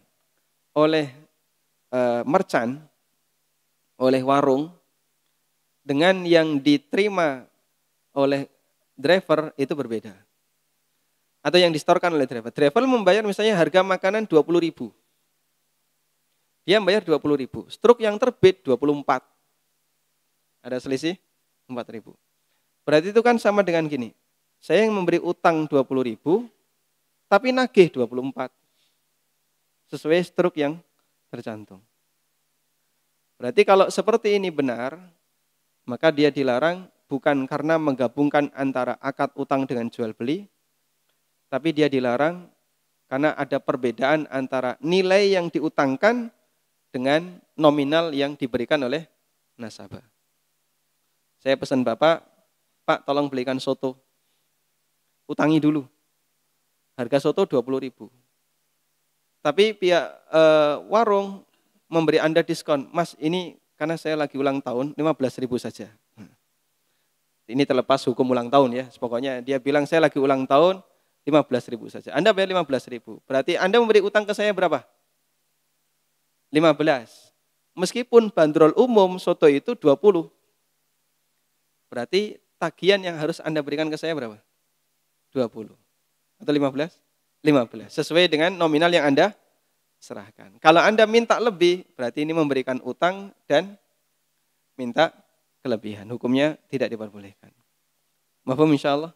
oleh uh, eh, merchant, oleh warung, dengan yang diterima oleh driver itu berbeda. Atau yang distorkan oleh driver. Driver membayar misalnya harga makanan 20 ribu. Dia membayar 20 ribu. Struk yang terbit 24. Ada selisih 4 ribu. Berarti itu kan sama dengan gini. Saya yang memberi utang 20 ribu, tapi nagih 24. Sesuai struk yang tercantum. Berarti kalau seperti ini benar, maka dia dilarang bukan karena menggabungkan antara akad utang dengan jual beli, tapi dia dilarang karena ada perbedaan antara nilai yang diutangkan dengan nominal yang diberikan oleh nasabah. Saya pesan Bapak, Pak tolong belikan soto. Utangi dulu. Harga soto 20 ribu. Tapi pihak e, warung memberi Anda diskon. Mas, ini karena saya lagi ulang tahun, 15 saja. Hmm. Ini terlepas hukum ulang tahun ya. Pokoknya dia bilang saya lagi ulang tahun, 15 saja. Anda bayar 15 Berarti Anda memberi utang ke saya berapa? 15. Meskipun bandrol umum soto itu 20. Berarti tagihan yang harus Anda berikan ke saya berapa? 20. Atau 15? 15 sesuai dengan nominal yang Anda serahkan. Kalau Anda minta lebih, berarti ini memberikan utang dan minta kelebihan. Hukumnya tidak diperbolehkan. Mahfum insya Allah?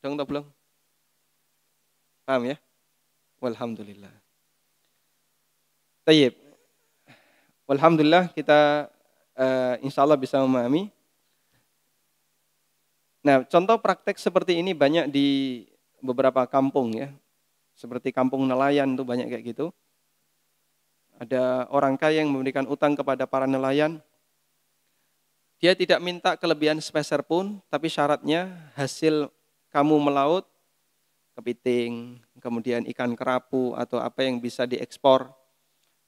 Dong tak belum? Paham ya? Walhamdulillah. Tayyip. Walhamdulillah kita uh, eh, insya Allah bisa memahami Nah, contoh praktek seperti ini banyak di beberapa kampung ya. Seperti kampung nelayan itu banyak kayak gitu. Ada orang kaya yang memberikan utang kepada para nelayan. Dia tidak minta kelebihan sepeser pun, tapi syaratnya hasil kamu melaut kepiting, kemudian ikan kerapu atau apa yang bisa diekspor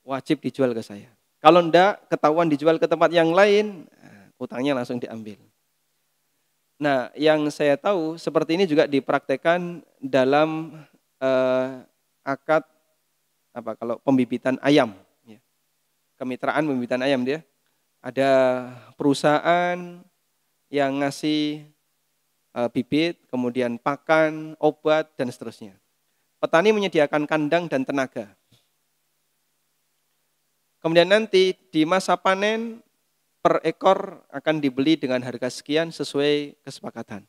wajib dijual ke saya. Kalau ndak ketahuan dijual ke tempat yang lain, utangnya langsung diambil. Nah, yang saya tahu seperti ini juga dipraktekkan dalam eh, akad apa kalau pembibitan ayam, ya. kemitraan pembibitan ayam dia. Ada perusahaan yang ngasih eh, bibit, kemudian pakan, obat dan seterusnya. Petani menyediakan kandang dan tenaga. Kemudian nanti di masa panen per ekor akan dibeli dengan harga sekian sesuai kesepakatan.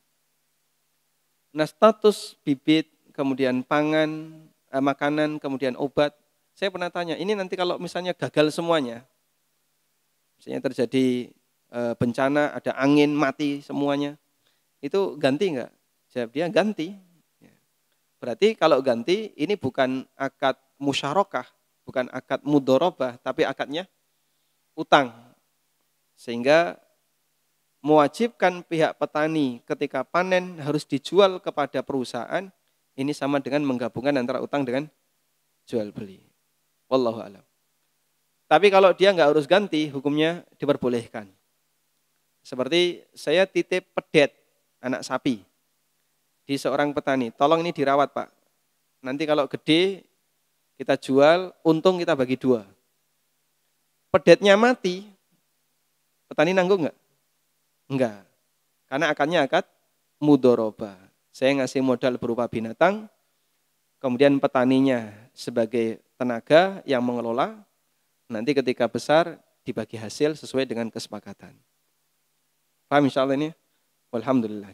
Nah status bibit, kemudian pangan, eh, makanan, kemudian obat. Saya pernah tanya, ini nanti kalau misalnya gagal semuanya, misalnya terjadi eh, bencana, ada angin, mati semuanya, itu ganti enggak? Jawab dia ganti. Ya. Berarti kalau ganti ini bukan akad musyarakah, bukan akad mudorobah, tapi akadnya utang. Sehingga mewajibkan pihak petani ketika panen harus dijual kepada perusahaan ini sama dengan menggabungkan antara utang dengan jual beli. Wallahu alam. Tapi kalau dia nggak harus ganti, hukumnya diperbolehkan. Seperti saya titip pedet anak sapi di seorang petani. Tolong ini dirawat pak. Nanti kalau gede kita jual, untung kita bagi dua. Pedetnya mati, Petani nanggung nggak? Enggak. Karena akarnya akad mudoroba. Saya ngasih modal berupa binatang, kemudian petaninya sebagai tenaga yang mengelola, nanti ketika besar dibagi hasil sesuai dengan kesepakatan. Paham insya Allah ini? Alhamdulillah.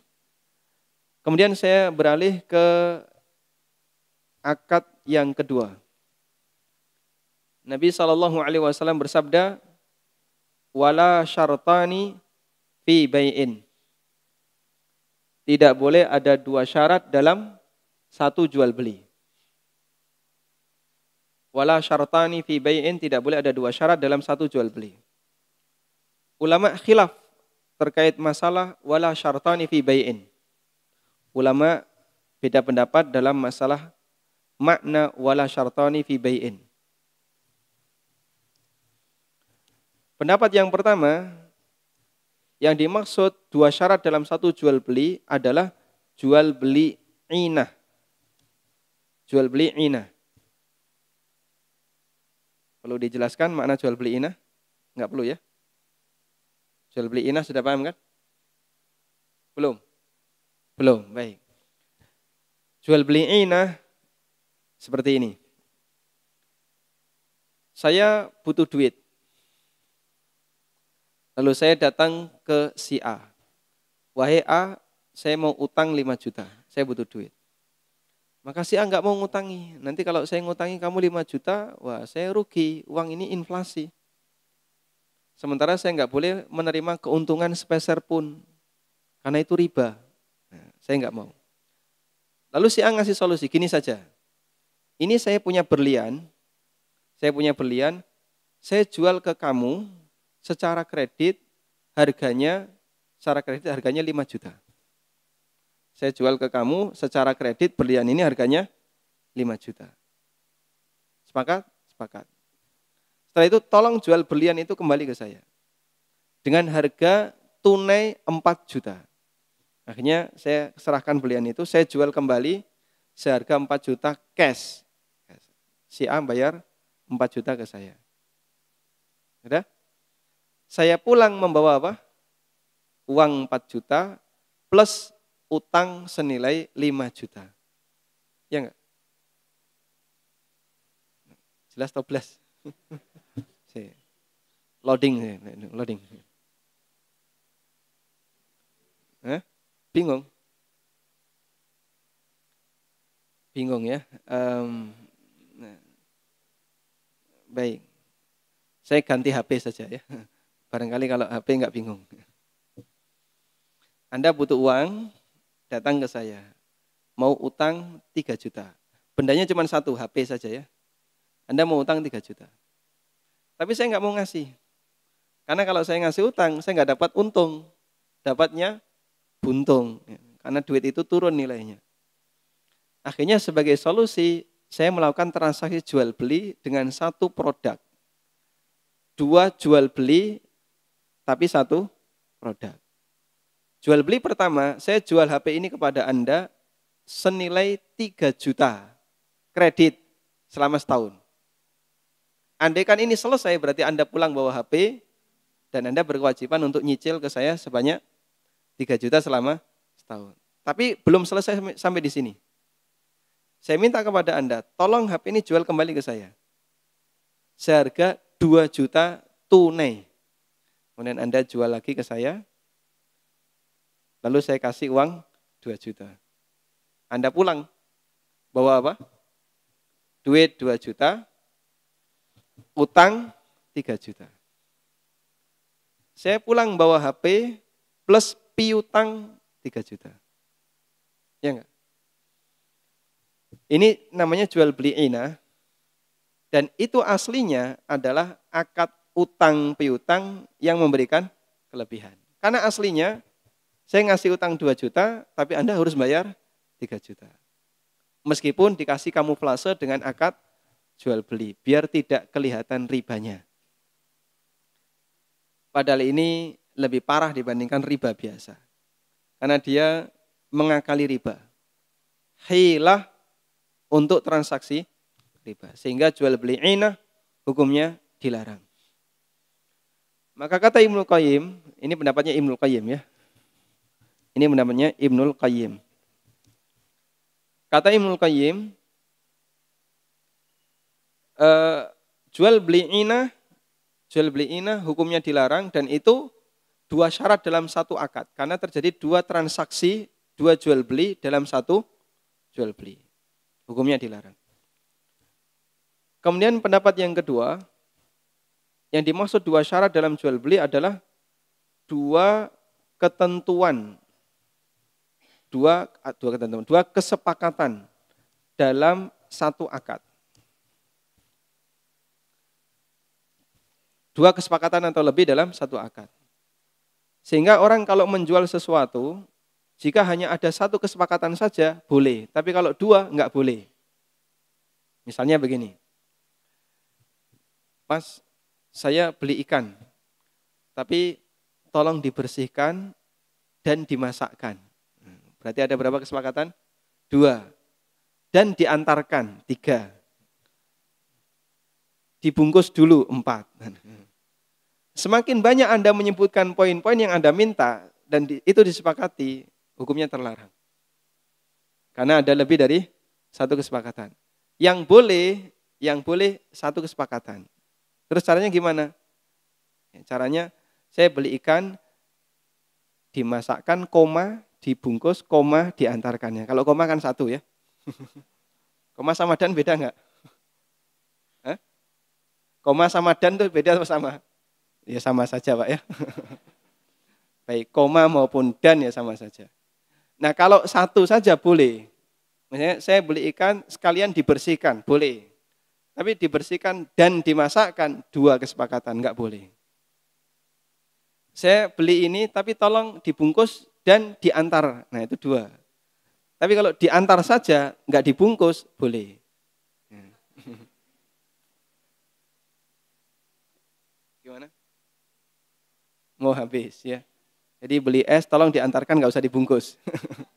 Kemudian saya beralih ke akad yang kedua. Nabi saw bersabda, wala syartani fi bai'in. Tidak boleh ada dua syarat dalam satu jual beli. Wala syartani fi bai'in tidak boleh ada dua syarat dalam satu jual beli. Ulama khilaf terkait masalah wala syartani fi bai'in. Ulama beda pendapat dalam masalah makna wala syartani fi bai'in. Pendapat yang pertama, yang dimaksud dua syarat dalam satu jual beli adalah jual beli inah. Jual beli inah. Perlu dijelaskan makna jual beli inah? Enggak perlu ya? Jual beli inah sudah paham kan? Belum? Belum, baik. Jual beli inah seperti ini. Saya butuh duit. Lalu saya datang ke si A. Wahai A, saya mau utang 5 juta. Saya butuh duit. Maka si A nggak mau ngutangi. Nanti kalau saya ngutangi kamu 5 juta, wah saya rugi. Uang ini inflasi. Sementara saya nggak boleh menerima keuntungan sepeser pun. Karena itu riba. Nah, saya nggak mau. Lalu si A ngasih solusi, gini saja. Ini saya punya berlian, saya punya berlian, saya jual ke kamu secara kredit harganya secara kredit harganya 5 juta. Saya jual ke kamu secara kredit berlian ini harganya 5 juta. Sepakat? Sepakat. Setelah itu tolong jual berlian itu kembali ke saya. Dengan harga tunai 4 juta. Akhirnya saya serahkan belian itu, saya jual kembali seharga 4 juta cash. Si A bayar 4 juta ke saya. Sudah? Saya pulang membawa apa? Uang 4 juta plus utang senilai 5 juta. Ya enggak? Jelas atau belas? loading, loading. Eh? Bingung? Bingung ya? Um, nah. Baik, saya ganti HP saja ya. Barangkali kalau HP nggak bingung. Anda butuh uang, datang ke saya. Mau utang 3 juta. Bendanya cuma satu, HP saja ya. Anda mau utang 3 juta. Tapi saya nggak mau ngasih. Karena kalau saya ngasih utang, saya nggak dapat untung. Dapatnya buntung. Karena duit itu turun nilainya. Akhirnya sebagai solusi, saya melakukan transaksi jual beli dengan satu produk. Dua jual beli tapi satu produk. Jual beli pertama, saya jual HP ini kepada Anda senilai 3 juta kredit selama setahun. Andaikan ini selesai berarti Anda pulang bawa HP dan Anda berkewajiban untuk nyicil ke saya sebanyak 3 juta selama setahun. Tapi belum selesai sampai di sini. Saya minta kepada Anda, tolong HP ini jual kembali ke saya. Seharga 2 juta tunai. Kemudian Anda jual lagi ke saya. Lalu saya kasih uang 2 juta. Anda pulang. Bawa apa? Duit 2 juta. Utang 3 juta. Saya pulang bawa HP plus piutang 3 juta. Ya enggak? Ini namanya jual beli ina, Dan itu aslinya adalah akad utang piutang yang memberikan kelebihan. Karena aslinya saya ngasih utang 2 juta, tapi Anda harus bayar 3 juta. Meskipun dikasih kamuflase dengan akad jual beli, biar tidak kelihatan ribanya. Padahal ini lebih parah dibandingkan riba biasa. Karena dia mengakali riba. Hilah untuk transaksi riba. Sehingga jual beli inah hukumnya dilarang. Maka kata Ibnu Qayyim, ini pendapatnya Ibnu Qayyim ya. Ini pendapatnya Ibnu Qayyim. Kata Ibnu Qayyim, uh, jual beli inah, jual beli inah hukumnya dilarang dan itu dua syarat dalam satu akad. Karena terjadi dua transaksi, dua jual beli dalam satu jual beli. Hukumnya dilarang. Kemudian pendapat yang kedua, yang dimaksud dua syarat dalam jual beli adalah dua ketentuan, dua ah, dua ketentuan, dua kesepakatan dalam satu akad. Dua kesepakatan atau lebih dalam satu akad. Sehingga orang kalau menjual sesuatu, jika hanya ada satu kesepakatan saja, boleh. Tapi kalau dua, enggak boleh. Misalnya begini. Mas, saya beli ikan, tapi tolong dibersihkan dan dimasakkan. Berarti ada berapa kesepakatan? Dua. Dan diantarkan, tiga. Dibungkus dulu, empat. Semakin banyak Anda menyebutkan poin-poin yang Anda minta, dan itu disepakati, hukumnya terlarang. Karena ada lebih dari satu kesepakatan. Yang boleh, yang boleh satu kesepakatan. Terus caranya gimana? Ya, caranya saya beli ikan, dimasakkan, koma, dibungkus, koma, diantarkannya. Kalau koma kan satu ya. koma sama dan beda enggak? Koma sama dan tuh beda atau sama? Ya sama saja Pak ya. Baik koma maupun dan ya sama saja. Nah kalau satu saja boleh. Misalnya saya beli ikan sekalian dibersihkan, boleh. Tapi dibersihkan dan dimasakkan, dua kesepakatan, nggak boleh. Saya beli ini tapi tolong dibungkus dan diantar, nah itu dua. Tapi kalau diantar saja, nggak dibungkus, boleh. Ya. Gimana? Mau habis ya. Jadi beli es tolong diantarkan nggak usah dibungkus.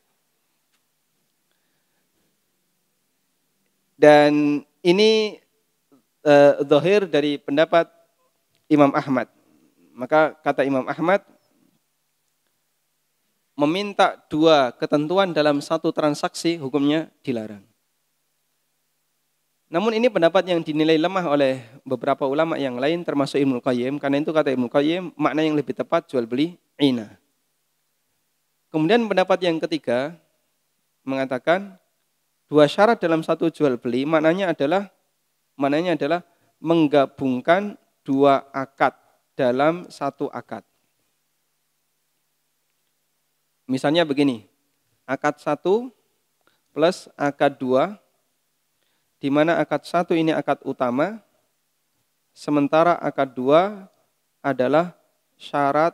Dan ini Eh, zahir dari pendapat Imam Ahmad. Maka kata Imam Ahmad, meminta dua ketentuan dalam satu transaksi hukumnya dilarang. Namun ini pendapat yang dinilai lemah oleh beberapa ulama yang lain termasuk Ibnu Qayyim karena itu kata Ibnu Qayyim makna yang lebih tepat jual beli ina. Kemudian pendapat yang ketiga mengatakan dua syarat dalam satu jual beli maknanya adalah maknanya adalah menggabungkan dua akad dalam satu akad. Misalnya begini, akad satu plus akad dua, di mana akad satu ini akad utama, sementara akad dua adalah syarat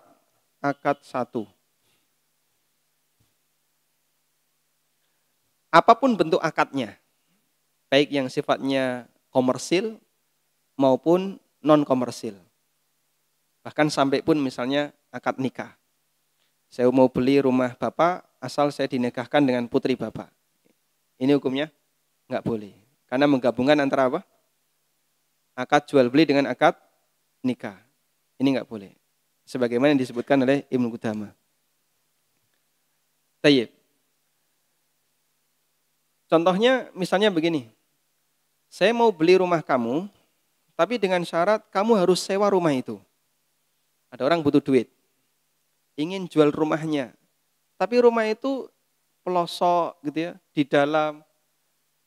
akad satu. Apapun bentuk akadnya, baik yang sifatnya komersil maupun non komersil. Bahkan sampai pun misalnya akad nikah. Saya mau beli rumah bapak asal saya dinikahkan dengan putri bapak. Ini hukumnya nggak boleh. Karena menggabungkan antara apa? Akad jual beli dengan akad nikah. Ini nggak boleh. Sebagaimana yang disebutkan oleh Ibnu Qudama. Tayyib. Contohnya misalnya begini saya mau beli rumah kamu, tapi dengan syarat kamu harus sewa rumah itu. Ada orang butuh duit, ingin jual rumahnya, tapi rumah itu pelosok gitu ya, di dalam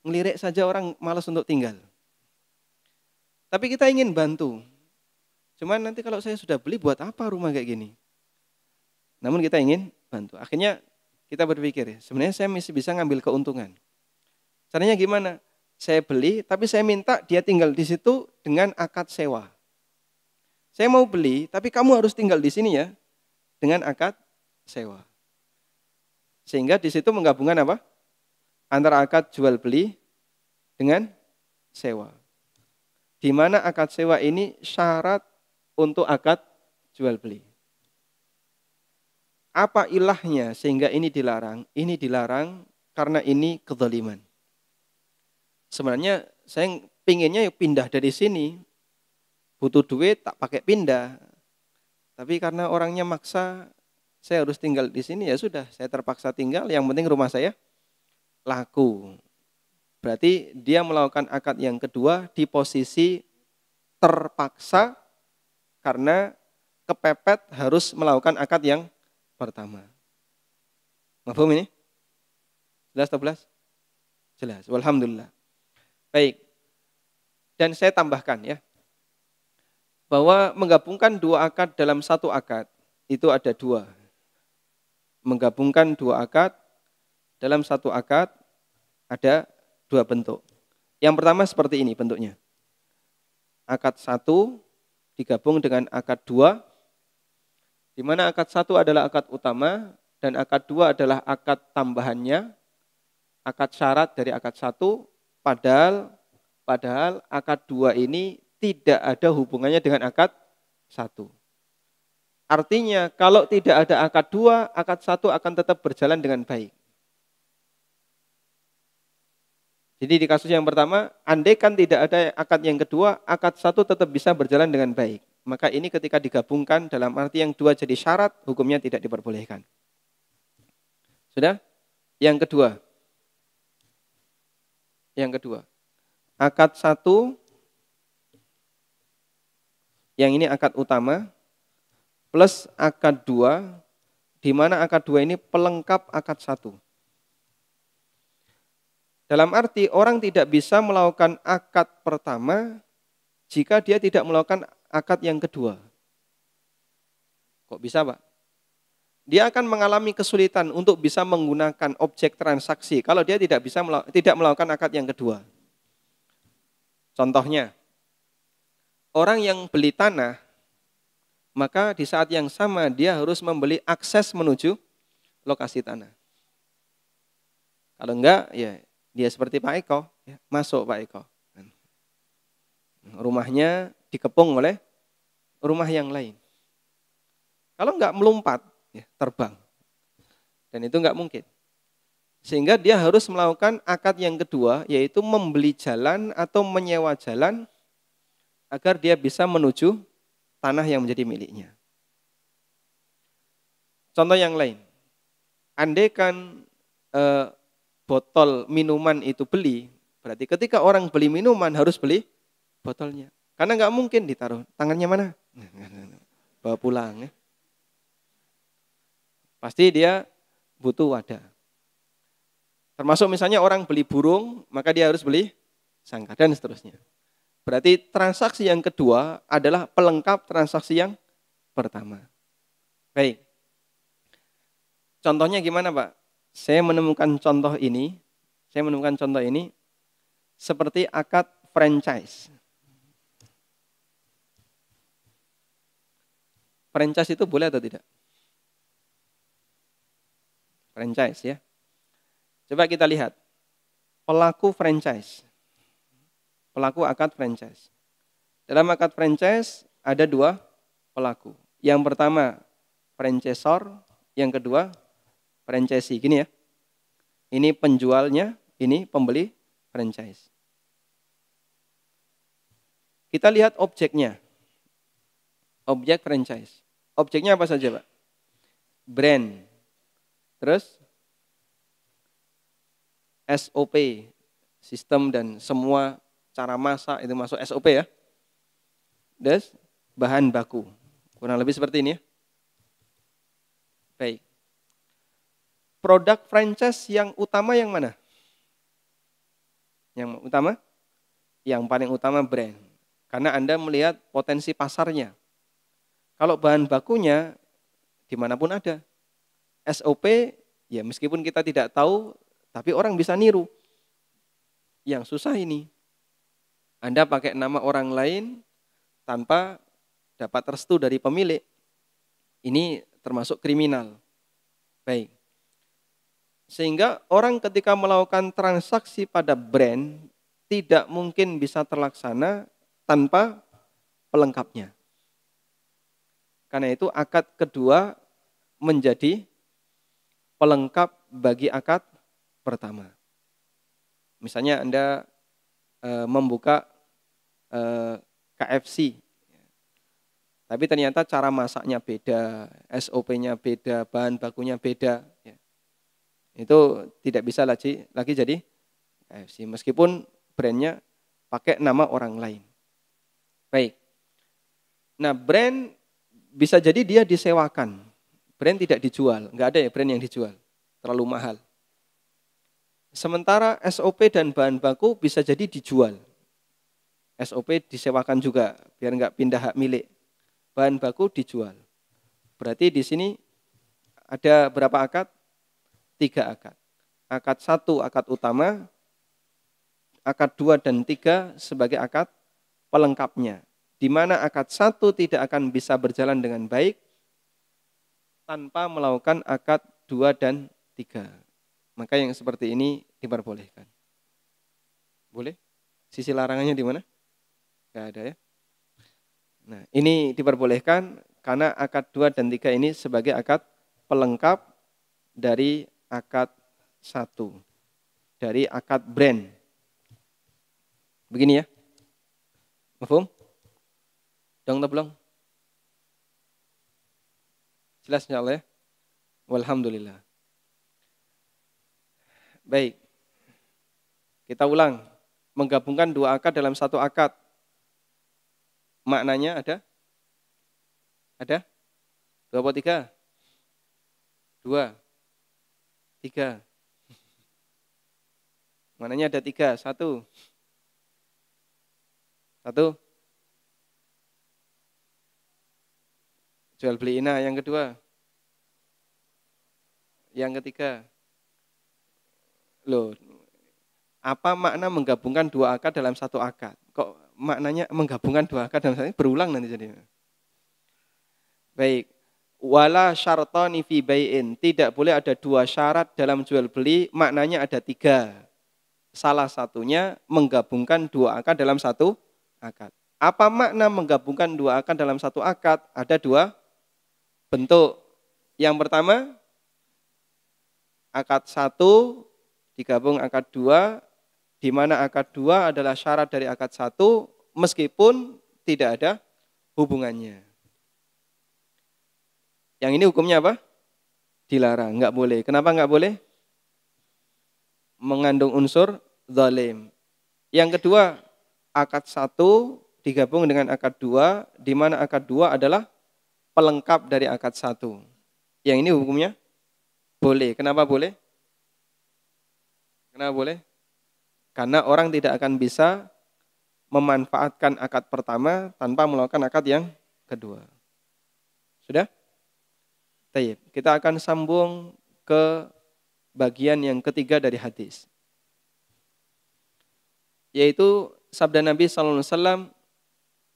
ngelirik saja orang malas untuk tinggal. Tapi kita ingin bantu. Cuman nanti kalau saya sudah beli buat apa rumah kayak gini? Namun kita ingin bantu. Akhirnya kita berpikir, sebenarnya saya masih bisa ngambil keuntungan. Caranya gimana? saya beli, tapi saya minta dia tinggal di situ dengan akad sewa. Saya mau beli, tapi kamu harus tinggal di sini ya, dengan akad sewa. Sehingga di situ menggabungkan apa? Antara akad jual beli dengan sewa. Di mana akad sewa ini syarat untuk akad jual beli. Apa ilahnya sehingga ini dilarang? Ini dilarang karena ini kezaliman Sebenarnya saya pinginnya ya pindah dari sini. Butuh duit tak pakai pindah. Tapi karena orangnya maksa saya harus tinggal di sini ya sudah saya terpaksa tinggal yang penting rumah saya laku. Berarti dia melakukan akad yang kedua di posisi terpaksa karena kepepet harus melakukan akad yang pertama. Mahfum ini? Jelas atau jelas? Jelas. Alhamdulillah. Baik. Dan saya tambahkan ya, bahwa menggabungkan dua akad dalam satu akad itu ada dua. Menggabungkan dua akad dalam satu akad ada dua bentuk. Yang pertama seperti ini bentuknya. Akad satu digabung dengan akad dua, di mana akad satu adalah akad utama dan akad dua adalah akad tambahannya, akad syarat dari akad satu Padahal padahal akad dua ini tidak ada hubungannya dengan akad satu. Artinya kalau tidak ada akad dua, akad satu akan tetap berjalan dengan baik. Jadi di kasus yang pertama, andai kan tidak ada akad yang kedua, akad satu tetap bisa berjalan dengan baik. Maka ini ketika digabungkan dalam arti yang dua jadi syarat, hukumnya tidak diperbolehkan. Sudah? Yang kedua, yang kedua. Akad satu, yang ini akad utama, plus akad dua, di mana akad dua ini pelengkap akad satu. Dalam arti orang tidak bisa melakukan akad pertama jika dia tidak melakukan akad yang kedua. Kok bisa, Pak? dia akan mengalami kesulitan untuk bisa menggunakan objek transaksi kalau dia tidak bisa tidak melakukan akad yang kedua. Contohnya, orang yang beli tanah, maka di saat yang sama dia harus membeli akses menuju lokasi tanah. Kalau enggak, ya dia seperti Pak Eko, ya, masuk Pak Eko. Rumahnya dikepung oleh rumah yang lain. Kalau enggak melompat, ya, terbang. Dan itu enggak mungkin. Sehingga dia harus melakukan akad yang kedua, yaitu membeli jalan atau menyewa jalan agar dia bisa menuju tanah yang menjadi miliknya. Contoh yang lain, andaikan e, botol minuman itu beli, berarti ketika orang beli minuman harus beli botolnya. Karena nggak mungkin ditaruh. Tangannya mana? Bawa pulang ya. Pasti dia butuh wadah. Termasuk misalnya orang beli burung, maka dia harus beli sangkar dan seterusnya. Berarti transaksi yang kedua adalah pelengkap transaksi yang pertama. Baik. Contohnya gimana Pak? Saya menemukan contoh ini, saya menemukan contoh ini seperti akad franchise. Franchise itu boleh atau tidak? franchise ya. Coba kita lihat. Pelaku franchise. Pelaku akad franchise. Dalam akad franchise ada dua pelaku. Yang pertama franchisor, yang kedua franchisee. Gini ya. Ini penjualnya, ini pembeli franchise. Kita lihat objeknya. Objek franchise. Objeknya apa saja, Pak? Brand, Terus SOP, sistem dan semua cara masak itu masuk SOP ya. Terus bahan baku. Kurang lebih seperti ini ya. Baik. Produk franchise yang utama yang mana? Yang utama? Yang paling utama brand. Karena Anda melihat potensi pasarnya. Kalau bahan bakunya dimanapun ada, SOP ya meskipun kita tidak tahu tapi orang bisa niru. Yang susah ini. Anda pakai nama orang lain tanpa dapat restu dari pemilik. Ini termasuk kriminal. Baik. Sehingga orang ketika melakukan transaksi pada brand tidak mungkin bisa terlaksana tanpa pelengkapnya. Karena itu akad kedua menjadi pelengkap bagi akad pertama. Misalnya Anda e, membuka e, KFC, tapi ternyata cara masaknya beda, SOP-nya beda, bahan bakunya beda. Ya. Itu tidak bisa lagi, lagi jadi KFC, meskipun brandnya pakai nama orang lain. Baik. Nah brand bisa jadi dia disewakan. Brand tidak dijual, nggak ada ya brand yang dijual, terlalu mahal. Sementara SOP dan bahan baku bisa jadi dijual. SOP disewakan juga, biar nggak pindah hak milik. Bahan baku dijual. Berarti di sini ada berapa akad? Tiga akad. Akad satu, akad utama, akad dua dan tiga sebagai akad pelengkapnya. Di mana akad satu tidak akan bisa berjalan dengan baik tanpa melakukan akad dua dan tiga. Maka yang seperti ini diperbolehkan. Boleh? Sisi larangannya di mana? Gak ada ya. Nah, ini diperbolehkan karena akad dua dan tiga ini sebagai akad pelengkap dari akad satu dari akad brand. Begini ya. Mafhum? Dong belum? Jelas Allah ya. Walhamdulillah. Baik. Kita ulang. Menggabungkan dua akad dalam satu akad. Maknanya ada? Ada? Dua atau tiga? Dua. Tiga. Maknanya ada tiga. Satu. Satu. Jual beli ina yang kedua. Yang ketiga. Loh, apa makna menggabungkan dua akad dalam satu akad? Kok maknanya menggabungkan dua akad dalam satu berulang nanti jadi Baik, wala syartani fi bai'in. Tidak boleh ada dua syarat dalam jual beli, maknanya ada tiga. Salah satunya menggabungkan dua akad dalam satu akad. Apa makna menggabungkan dua akad dalam satu akad? Ada dua bentuk. Yang pertama, akad satu digabung akad dua, di mana akad dua adalah syarat dari akad satu, meskipun tidak ada hubungannya. Yang ini hukumnya apa? Dilarang, nggak boleh. Kenapa nggak boleh? Mengandung unsur zalim. Yang kedua, akad satu digabung dengan akad dua, di mana akad dua adalah pelengkap dari akad satu. Yang ini hukumnya boleh. Kenapa boleh? Kenapa boleh? Karena orang tidak akan bisa memanfaatkan akad pertama tanpa melakukan akad yang kedua. Sudah? Taib. Kita akan sambung ke bagian yang ketiga dari hadis. Yaitu sabda Nabi saw,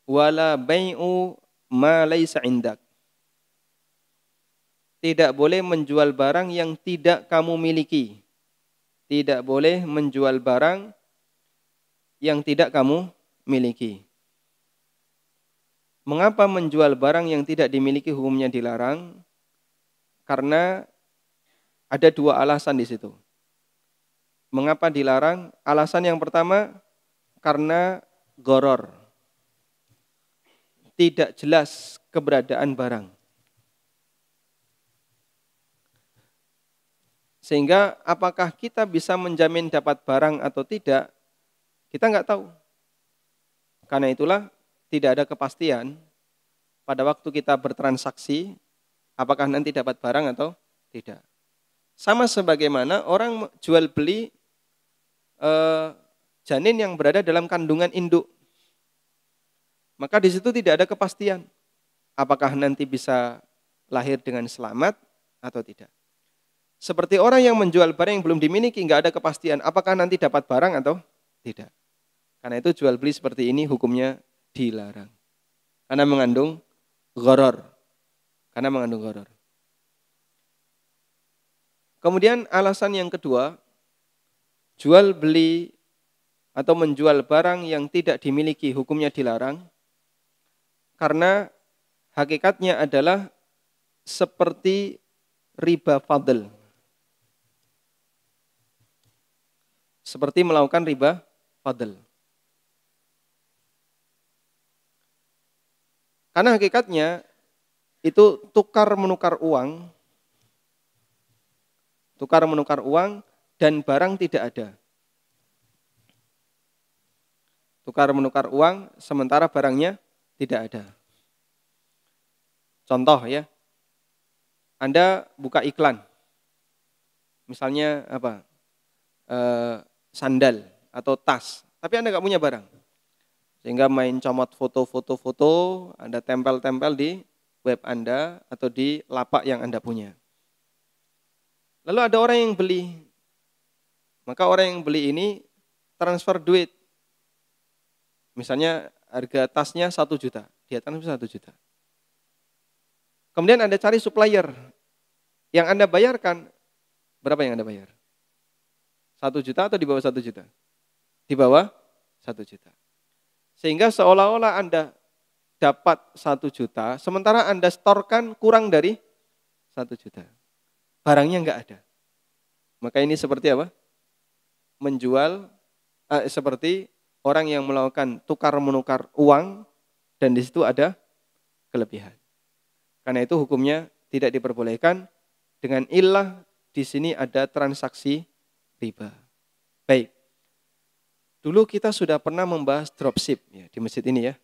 wala bai'u ma laisa indak tidak boleh menjual barang yang tidak kamu miliki. Tidak boleh menjual barang yang tidak kamu miliki. Mengapa menjual barang yang tidak dimiliki hukumnya dilarang? Karena ada dua alasan di situ. Mengapa dilarang? Alasan yang pertama karena goror. Tidak jelas keberadaan barang Sehingga apakah kita bisa menjamin dapat barang atau tidak, kita nggak tahu. Karena itulah tidak ada kepastian pada waktu kita bertransaksi, apakah nanti dapat barang atau tidak. Sama sebagaimana orang jual beli eh, janin yang berada dalam kandungan induk. Maka di situ tidak ada kepastian apakah nanti bisa lahir dengan selamat atau tidak. Seperti orang yang menjual barang yang belum dimiliki, nggak ada kepastian apakah nanti dapat barang atau tidak. Karena itu jual beli seperti ini hukumnya dilarang. Karena mengandung goror. Karena mengandung goror. Kemudian alasan yang kedua, jual beli atau menjual barang yang tidak dimiliki hukumnya dilarang karena hakikatnya adalah seperti riba fadl. seperti melakukan riba fadl. Karena hakikatnya itu tukar menukar uang, tukar menukar uang dan barang tidak ada. Tukar menukar uang sementara barangnya tidak ada. Contoh ya, Anda buka iklan, misalnya apa? Eh, sandal atau tas, tapi Anda nggak punya barang. Sehingga main comot foto-foto-foto, Anda tempel-tempel di web Anda atau di lapak yang Anda punya. Lalu ada orang yang beli. Maka orang yang beli ini transfer duit. Misalnya harga tasnya 1 juta, dia transfer 1 juta. Kemudian Anda cari supplier. Yang Anda bayarkan, berapa yang Anda bayar? Satu juta atau di bawah satu juta? Di bawah satu juta. Sehingga seolah-olah Anda dapat satu juta, sementara Anda setorkan kurang dari satu juta. Barangnya enggak ada. Maka ini seperti apa? Menjual eh, seperti orang yang melakukan tukar menukar uang dan di situ ada kelebihan. Karena itu hukumnya tidak diperbolehkan dengan ilah di sini ada transaksi riba. Baik. Dulu kita sudah pernah membahas dropship ya di masjid ini ya.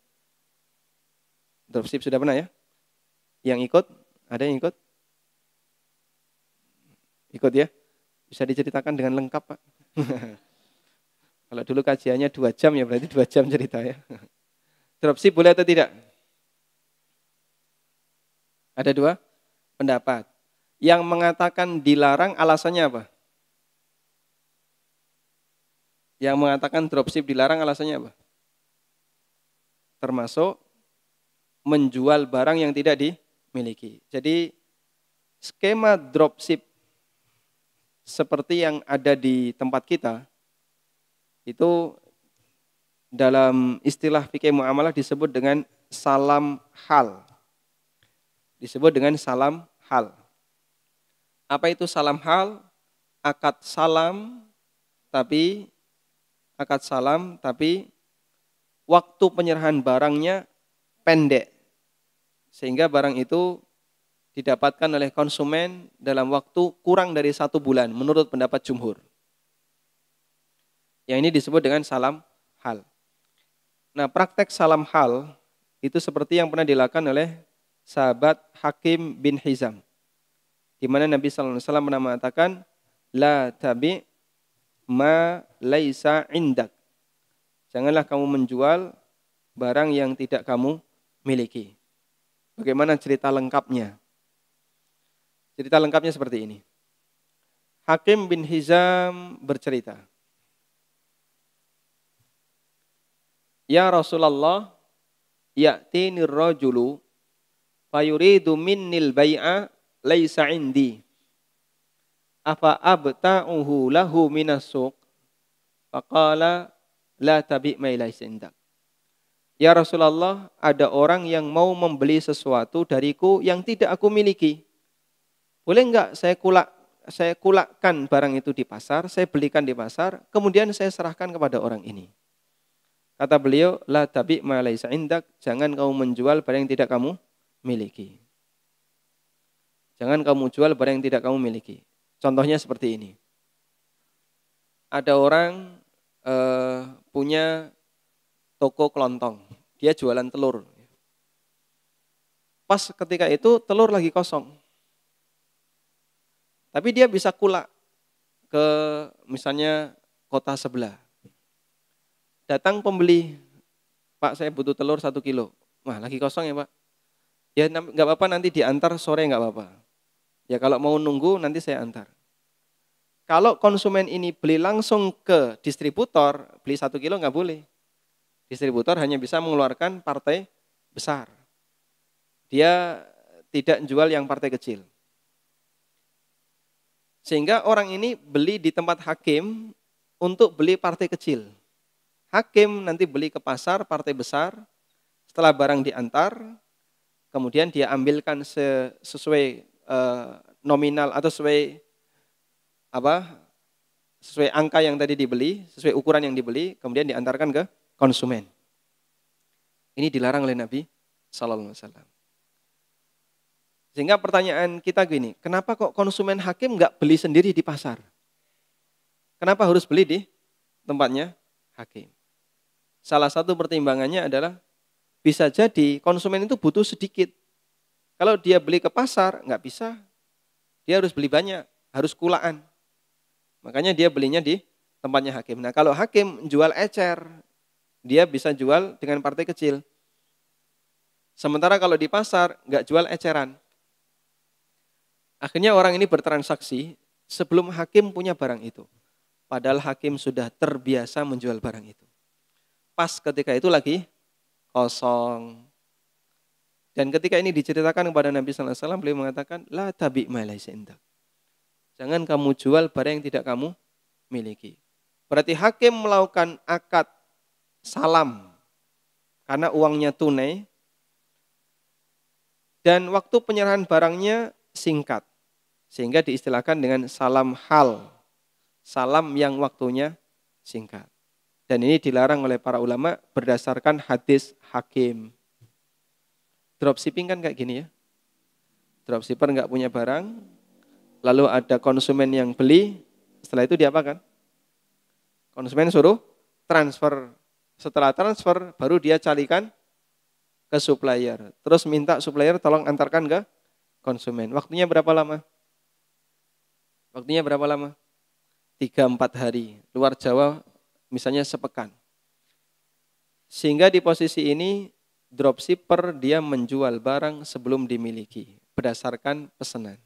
Dropship sudah pernah ya? Yang ikut? Ada yang ikut? Ikut ya? Bisa diceritakan dengan lengkap Pak. Kalau dulu kajiannya dua jam ya berarti dua jam cerita ya. Dropship boleh atau tidak? Ada dua pendapat. Yang mengatakan dilarang alasannya apa? yang mengatakan dropship dilarang alasannya apa? Termasuk menjual barang yang tidak dimiliki. Jadi skema dropship seperti yang ada di tempat kita itu dalam istilah fikih muamalah disebut dengan salam hal. Disebut dengan salam hal. Apa itu salam hal? Akad salam tapi akad salam tapi waktu penyerahan barangnya pendek sehingga barang itu didapatkan oleh konsumen dalam waktu kurang dari satu bulan menurut pendapat jumhur. Yang ini disebut dengan salam hal. Nah praktek salam hal itu seperti yang pernah dilakukan oleh sahabat Hakim bin Hizam. Di mana Nabi SAW pernah mengatakan, La tabi ma laisa indak. Janganlah kamu menjual barang yang tidak kamu miliki. Bagaimana cerita lengkapnya? Cerita lengkapnya seperti ini. Hakim bin Hizam bercerita. Ya Rasulullah, ya'tini rajulu fayuridu minnil bai'a laisa indi afa abta'uhu lahu minas suq faqala la tabi' ma indak Ya Rasulullah, ada orang yang mau membeli sesuatu dariku yang tidak aku miliki. Boleh enggak saya kulak saya kulakkan barang itu di pasar, saya belikan di pasar, kemudian saya serahkan kepada orang ini. Kata beliau, la tabi ma laisa indak, jangan kamu menjual barang yang tidak kamu miliki. Jangan kamu jual barang yang tidak kamu miliki. Contohnya seperti ini. Ada orang eh, punya toko kelontong. Dia jualan telur. Pas ketika itu telur lagi kosong. Tapi dia bisa kulak ke misalnya kota sebelah. Datang pembeli, Pak saya butuh telur satu kilo. Wah lagi kosong ya Pak. Ya nggak apa-apa nanti diantar sore nggak apa-apa. Ya kalau mau nunggu nanti saya antar. Kalau konsumen ini beli langsung ke distributor, beli satu kilo nggak boleh. Distributor hanya bisa mengeluarkan partai besar. Dia tidak jual yang partai kecil. Sehingga orang ini beli di tempat hakim untuk beli partai kecil. Hakim nanti beli ke pasar partai besar, setelah barang diantar, kemudian dia ambilkan sesuai Eh, nominal atau sesuai apa sesuai angka yang tadi dibeli, sesuai ukuran yang dibeli, kemudian diantarkan ke konsumen. Ini dilarang oleh Nabi Sallallahu Alaihi Wasallam. Sehingga pertanyaan kita gini, kenapa kok konsumen hakim nggak beli sendiri di pasar? Kenapa harus beli di tempatnya hakim? Salah satu pertimbangannya adalah bisa jadi konsumen itu butuh sedikit. Kalau dia beli ke pasar, nggak bisa. Dia harus beli banyak, harus kulaan. Makanya dia belinya di tempatnya hakim. Nah kalau hakim jual ecer, dia bisa jual dengan partai kecil. Sementara kalau di pasar nggak jual eceran. Akhirnya orang ini bertransaksi sebelum hakim punya barang itu. Padahal hakim sudah terbiasa menjual barang itu. Pas ketika itu lagi kosong. Dan ketika ini diceritakan kepada Nabi Sallallahu Alaihi Wasallam, beliau mengatakan, La tabi malaysia Jangan kamu jual barang yang tidak kamu miliki. Berarti hakim melakukan akad salam karena uangnya tunai dan waktu penyerahan barangnya singkat sehingga diistilahkan dengan salam hal salam yang waktunya singkat dan ini dilarang oleh para ulama berdasarkan hadis hakim dropshipping kan kayak gini ya. Dropshipper nggak punya barang, lalu ada konsumen yang beli, setelah itu diapakan? Konsumen suruh transfer. Setelah transfer, baru dia carikan ke supplier. Terus minta supplier tolong antarkan ke konsumen. Waktunya berapa lama? Waktunya berapa lama? Tiga empat hari. Luar Jawa misalnya sepekan. Sehingga di posisi ini dropshipper dia menjual barang sebelum dimiliki berdasarkan pesanan.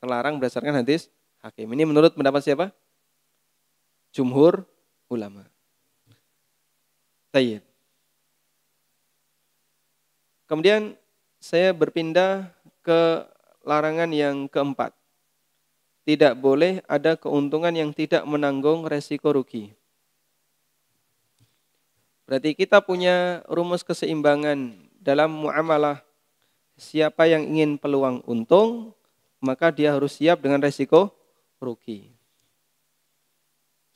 Terlarang berdasarkan hadis hakim. Ini menurut pendapat siapa? Jumhur ulama. Tayyib. Kemudian saya berpindah ke larangan yang keempat. Tidak boleh ada keuntungan yang tidak menanggung resiko rugi. Berarti kita punya rumus keseimbangan dalam muamalah. Siapa yang ingin peluang untung, maka dia harus siap dengan resiko rugi.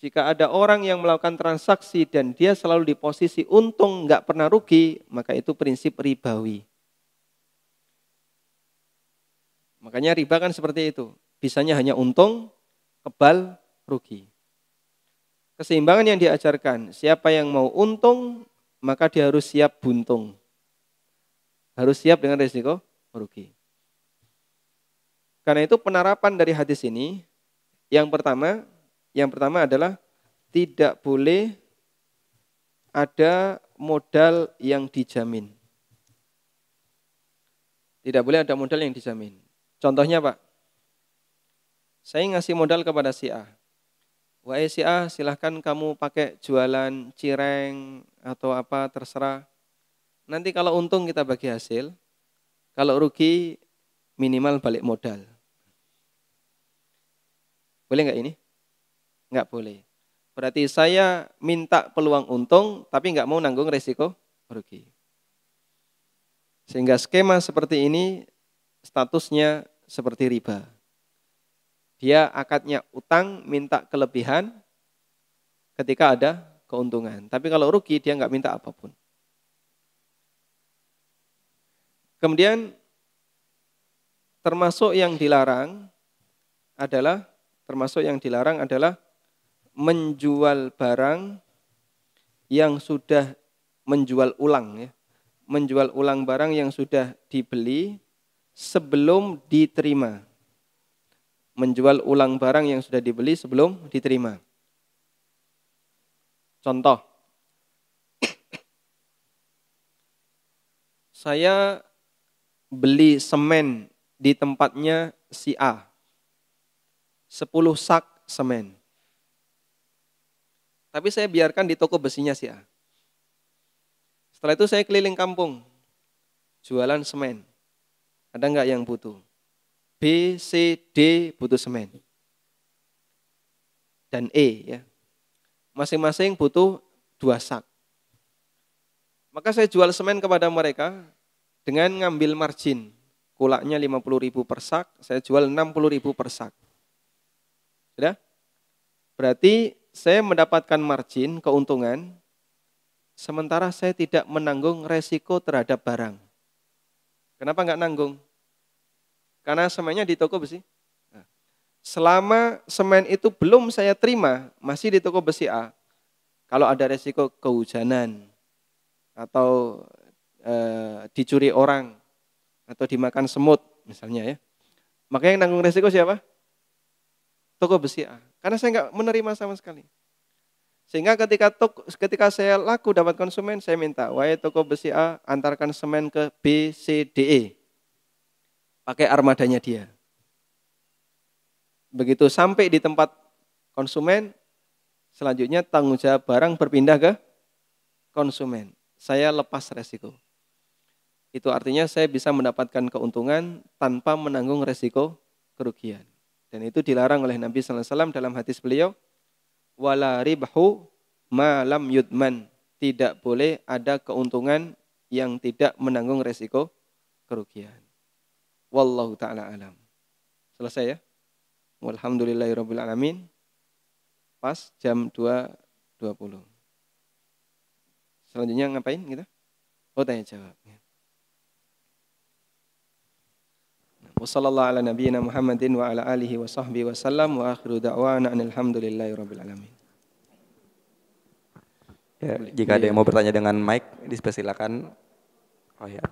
Jika ada orang yang melakukan transaksi dan dia selalu di posisi untung, nggak pernah rugi, maka itu prinsip ribawi. Makanya riba kan seperti itu. Bisanya hanya untung, kebal, rugi keseimbangan yang diajarkan. Siapa yang mau untung, maka dia harus siap buntung. Harus siap dengan risiko merugi. Karena itu penerapan dari hadis ini yang pertama, yang pertama adalah tidak boleh ada modal yang dijamin. Tidak boleh ada modal yang dijamin. Contohnya Pak, saya ngasih modal kepada si A, WSIA silahkan kamu pakai jualan cireng atau apa terserah. Nanti kalau untung kita bagi hasil, kalau rugi minimal balik modal. Boleh nggak ini? Nggak boleh. Berarti saya minta peluang untung tapi nggak mau nanggung resiko rugi. Sehingga skema seperti ini statusnya seperti riba. Dia akadnya utang, minta kelebihan ketika ada keuntungan. Tapi kalau rugi dia nggak minta apapun. Kemudian termasuk yang dilarang adalah termasuk yang dilarang adalah menjual barang yang sudah menjual ulang ya. Menjual ulang barang yang sudah dibeli sebelum diterima menjual ulang barang yang sudah dibeli sebelum diterima. Contoh, saya beli semen di tempatnya si A. 10 sak semen. Tapi saya biarkan di toko besinya si A. Setelah itu saya keliling kampung, jualan semen. Ada nggak yang butuh? B, C, D butuh semen. Dan E ya. Masing-masing butuh dua sak. Maka saya jual semen kepada mereka dengan ngambil margin. Kulaknya 50.000 per sak, saya jual 60.000 per sak. Sudah? Berarti saya mendapatkan margin, keuntungan, sementara saya tidak menanggung resiko terhadap barang. Kenapa nggak nanggung? Karena semennya di toko besi. selama semen itu belum saya terima, masih di toko besi A. Kalau ada resiko kehujanan atau e, dicuri orang atau dimakan semut misalnya ya. Makanya yang nanggung resiko siapa? Toko besi A. Karena saya nggak menerima sama sekali. Sehingga ketika toko, ketika saya laku dapat konsumen, saya minta, wahai toko besi A, antarkan semen ke B, C, D, E pakai armadanya dia. Begitu sampai di tempat konsumen, selanjutnya tanggung jawab barang berpindah ke konsumen. Saya lepas resiko. Itu artinya saya bisa mendapatkan keuntungan tanpa menanggung resiko kerugian. Dan itu dilarang oleh Nabi SAW dalam hadis beliau, wala ribahu malam yudman. Tidak boleh ada keuntungan yang tidak menanggung resiko kerugian. Wallahu taala alam. Selesai ya? Alhamdulillahirrabbilalamin. Pas jam 2.20. Selanjutnya ngapain kita? Oh tanya jawab. Wassalamualaikum ala nabiyyina Muhammadin wa ala alihi wa sahbihi wa sallam wa akhiru da'wana alamin. Ya, jika ada yang mau bertanya dengan mic, dipersilakan. Oh ya.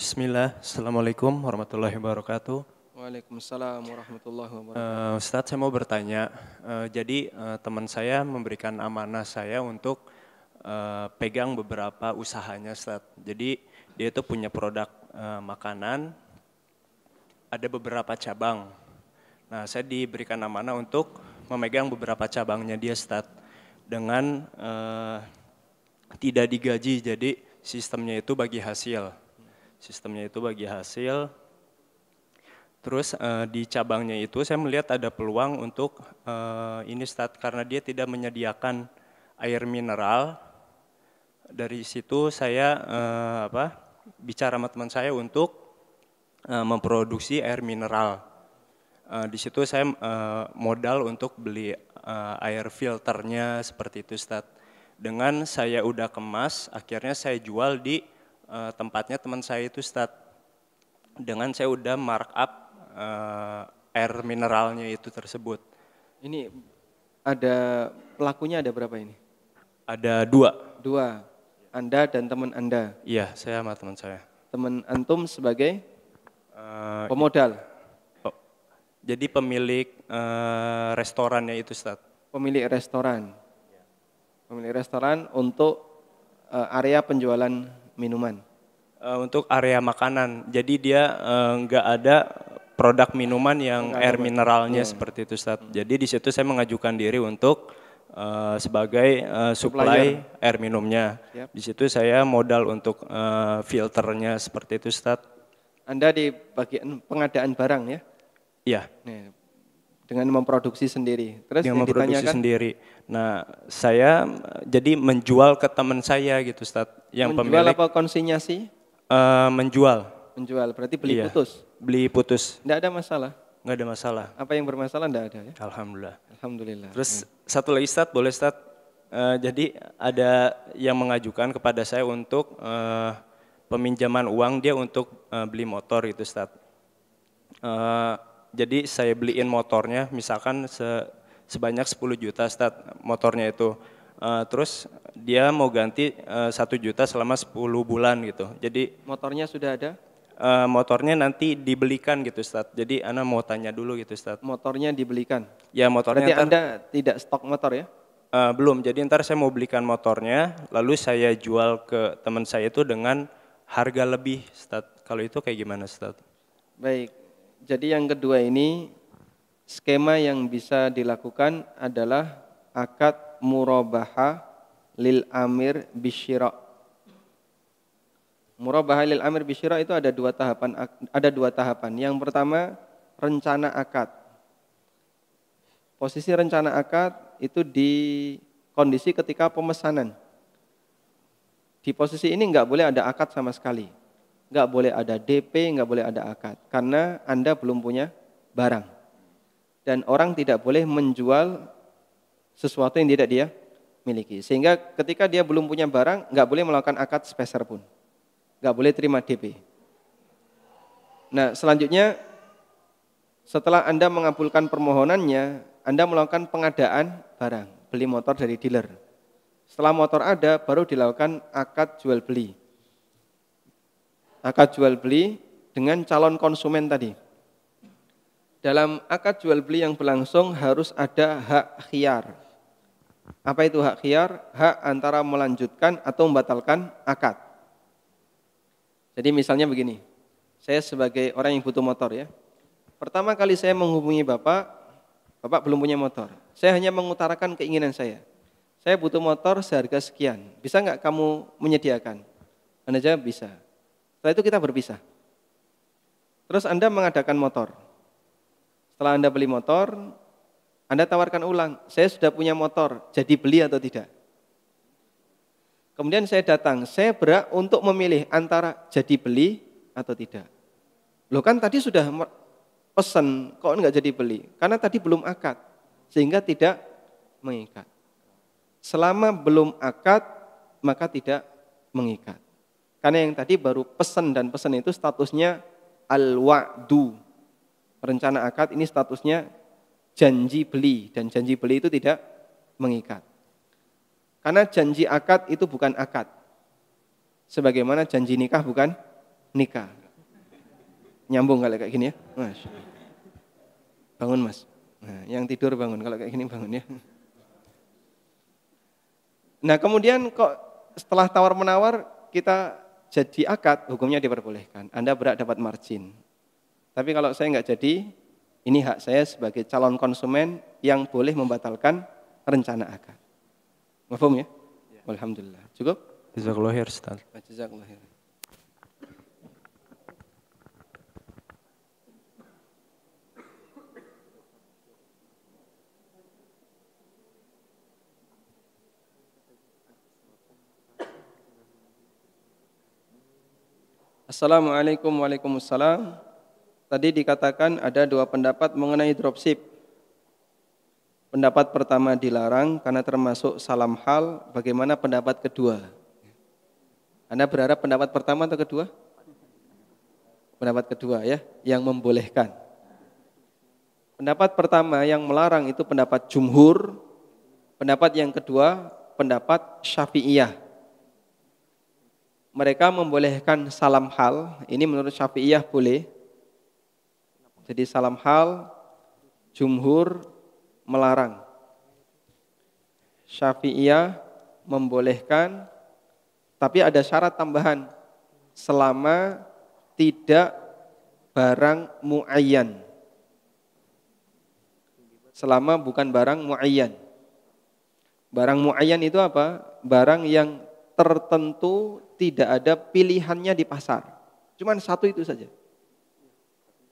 Bismillah, Assalamualaikum warahmatullahi wabarakatuh. Waalaikumsalam warahmatullahi wabarakatuh. Uh, Ustadz, saya mau bertanya. Uh, jadi uh, teman saya memberikan amanah saya untuk uh, pegang beberapa usahanya, Ustadz. Jadi dia itu punya produk uh, makanan, ada beberapa cabang. Nah, saya diberikan amanah untuk memegang beberapa cabangnya dia, Ustadz. Dengan uh, tidak digaji, jadi sistemnya itu bagi hasil. Sistemnya itu bagi hasil. Terus uh, di cabangnya itu saya melihat ada peluang untuk uh, ini stat karena dia tidak menyediakan air mineral. Dari situ saya uh, apa bicara sama teman saya untuk uh, memproduksi air mineral. Uh, di situ saya uh, modal untuk beli uh, air filternya seperti itu stat. Dengan saya udah kemas, akhirnya saya jual di uh, tempatnya teman saya itu start dengan saya udah markup uh, eh, air mineralnya itu tersebut. Ini ada pelakunya ada berapa ini? Ada dua. Dua. Anda dan teman Anda. Iya, saya sama teman saya. Teman antum sebagai uh, pemodal. Oh, jadi pemilik uh, restorannya itu, Ustaz. Pemilik restoran. Pemilik restoran untuk uh, area penjualan minuman? Uh, untuk area makanan, jadi dia eh, nggak uh, ada produk minuman yang Enggak air ya? mineralnya hmm. seperti itu Ustaz. Hmm. Jadi di situ saya mengajukan diri untuk uh, sebagai uh, supply air minumnya. Yep. Di situ saya modal untuk uh, filternya seperti itu Ustaz. Anda di bagian pengadaan barang ya? Iya dengan memproduksi sendiri. Terus yang memproduksi ditanyakan, sendiri. Nah, saya eh, jadi menjual ke teman saya gitu, Ustaz, yang menjual pemilik. Menjual apa konsinyasi? Uh, eh, menjual. Menjual, berarti beli iya, putus. Beli putus. Enggak ada masalah. Enggak ada masalah. Apa yang bermasalah enggak ada ya? Alhamdulillah. Alhamdulillah. Terus hmm. satu lagi Ustaz, boleh Ustaz? Uh, jadi ada yang mengajukan kepada saya untuk uh, peminjaman uang dia untuk uh, beli motor itu, Ustaz. Uh, jadi saya beliin motornya misalkan se, sebanyak 10 juta stat motornya itu. Uh, terus dia mau ganti eh, satu uh, juta selama 10 bulan gitu. Jadi motornya sudah ada? Uh, motornya nanti dibelikan gitu Ustaz. Jadi Ana mau tanya dulu gitu Ustaz. Motornya dibelikan? Ya motornya. Berarti Anda tidak stok motor ya? Uh, belum, jadi ntar saya mau belikan motornya, lalu saya jual ke teman saya itu dengan harga lebih, Ustaz. Kalau itu kayak gimana, Ustaz? Baik, jadi yang kedua ini skema yang bisa dilakukan adalah akad murabaha lil amir bisyira. Murabaha lil amir bisyira itu ada dua tahapan ada dua tahapan. Yang pertama rencana akad. Posisi rencana akad itu di kondisi ketika pemesanan. Di posisi ini nggak boleh ada akad sama sekali nggak boleh ada DP, nggak boleh ada akad. Karena Anda belum punya barang. Dan orang tidak boleh menjual sesuatu yang tidak dia miliki. Sehingga ketika dia belum punya barang, nggak boleh melakukan akad sepeser pun. Nggak boleh terima DP. Nah selanjutnya, setelah Anda mengabulkan permohonannya, Anda melakukan pengadaan barang, beli motor dari dealer. Setelah motor ada, baru dilakukan akad jual beli akad jual beli dengan calon konsumen tadi. Dalam akad jual beli yang berlangsung harus ada hak khiar. Apa itu hak khiar? Hak antara melanjutkan atau membatalkan akad. Jadi misalnya begini, saya sebagai orang yang butuh motor ya. Pertama kali saya menghubungi Bapak, Bapak belum punya motor. Saya hanya mengutarakan keinginan saya. Saya butuh motor seharga sekian. Bisa nggak kamu menyediakan? Anda jawab bisa. Setelah itu kita berpisah. Terus Anda mengadakan motor. Setelah Anda beli motor, Anda tawarkan ulang, saya sudah punya motor, jadi beli atau tidak? Kemudian saya datang, saya berak untuk memilih antara jadi beli atau tidak. Loh kan tadi sudah pesan, kok enggak jadi beli? Karena tadi belum akad, sehingga tidak mengikat. Selama belum akad, maka tidak mengikat. Karena yang tadi baru pesan dan pesan itu statusnya al-wa'du. Rencana akad ini statusnya janji beli dan janji beli itu tidak mengikat. Karena janji akad itu bukan akad. Sebagaimana janji nikah bukan nikah. Nyambung kalau kayak gini ya. Mas. Bangun mas. Nah, yang tidur bangun, kalau kayak gini bangun ya. Nah kemudian kok setelah tawar menawar kita jadi akad, hukumnya diperbolehkan. Anda berhak dapat margin. Tapi kalau saya nggak jadi, ini hak saya sebagai calon konsumen yang boleh membatalkan rencana akad. Mafum ya? ya. Alhamdulillah. Cukup? Jazakallah khair, Ustaz. Jazakallah khair. Assalamualaikum Waalaikumsalam. Tadi dikatakan ada dua pendapat mengenai dropship. Pendapat pertama dilarang karena termasuk salam hal, bagaimana pendapat kedua? Anda berharap pendapat pertama atau kedua? Pendapat kedua ya, yang membolehkan. Pendapat pertama yang melarang itu pendapat jumhur, pendapat yang kedua pendapat syafi'iyah mereka membolehkan salam hal, ini menurut Syafi'iyah boleh. Jadi salam hal, jumhur melarang. Syafi'iyah membolehkan, tapi ada syarat tambahan. Selama tidak barang muayyan. Selama bukan barang muayyan. Barang muayyan itu apa? Barang yang tertentu tidak ada pilihannya di pasar. Cuman satu itu saja.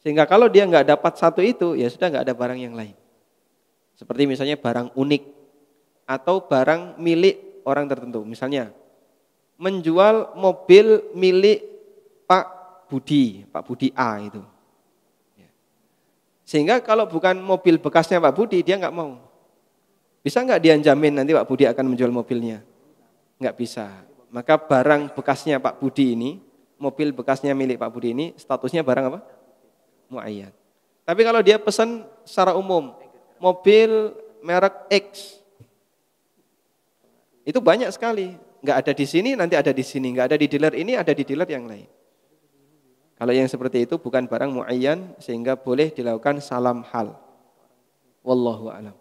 Sehingga kalau dia nggak dapat satu itu, ya sudah nggak ada barang yang lain. Seperti misalnya barang unik atau barang milik orang tertentu. Misalnya menjual mobil milik Pak Budi, Pak Budi A itu. Sehingga kalau bukan mobil bekasnya Pak Budi, dia nggak mau. Bisa nggak dia jamin nanti Pak Budi akan menjual mobilnya? nggak bisa. Maka barang bekasnya Pak Budi ini, mobil bekasnya milik Pak Budi ini, statusnya barang apa? Muayyad. Tapi kalau dia pesan secara umum, mobil merek X, itu banyak sekali. Nggak ada di sini, nanti ada di sini. Nggak ada di dealer ini, ada di dealer yang lain. Kalau yang seperti itu bukan barang muayyan, sehingga boleh dilakukan salam hal. Wallahu a'lam.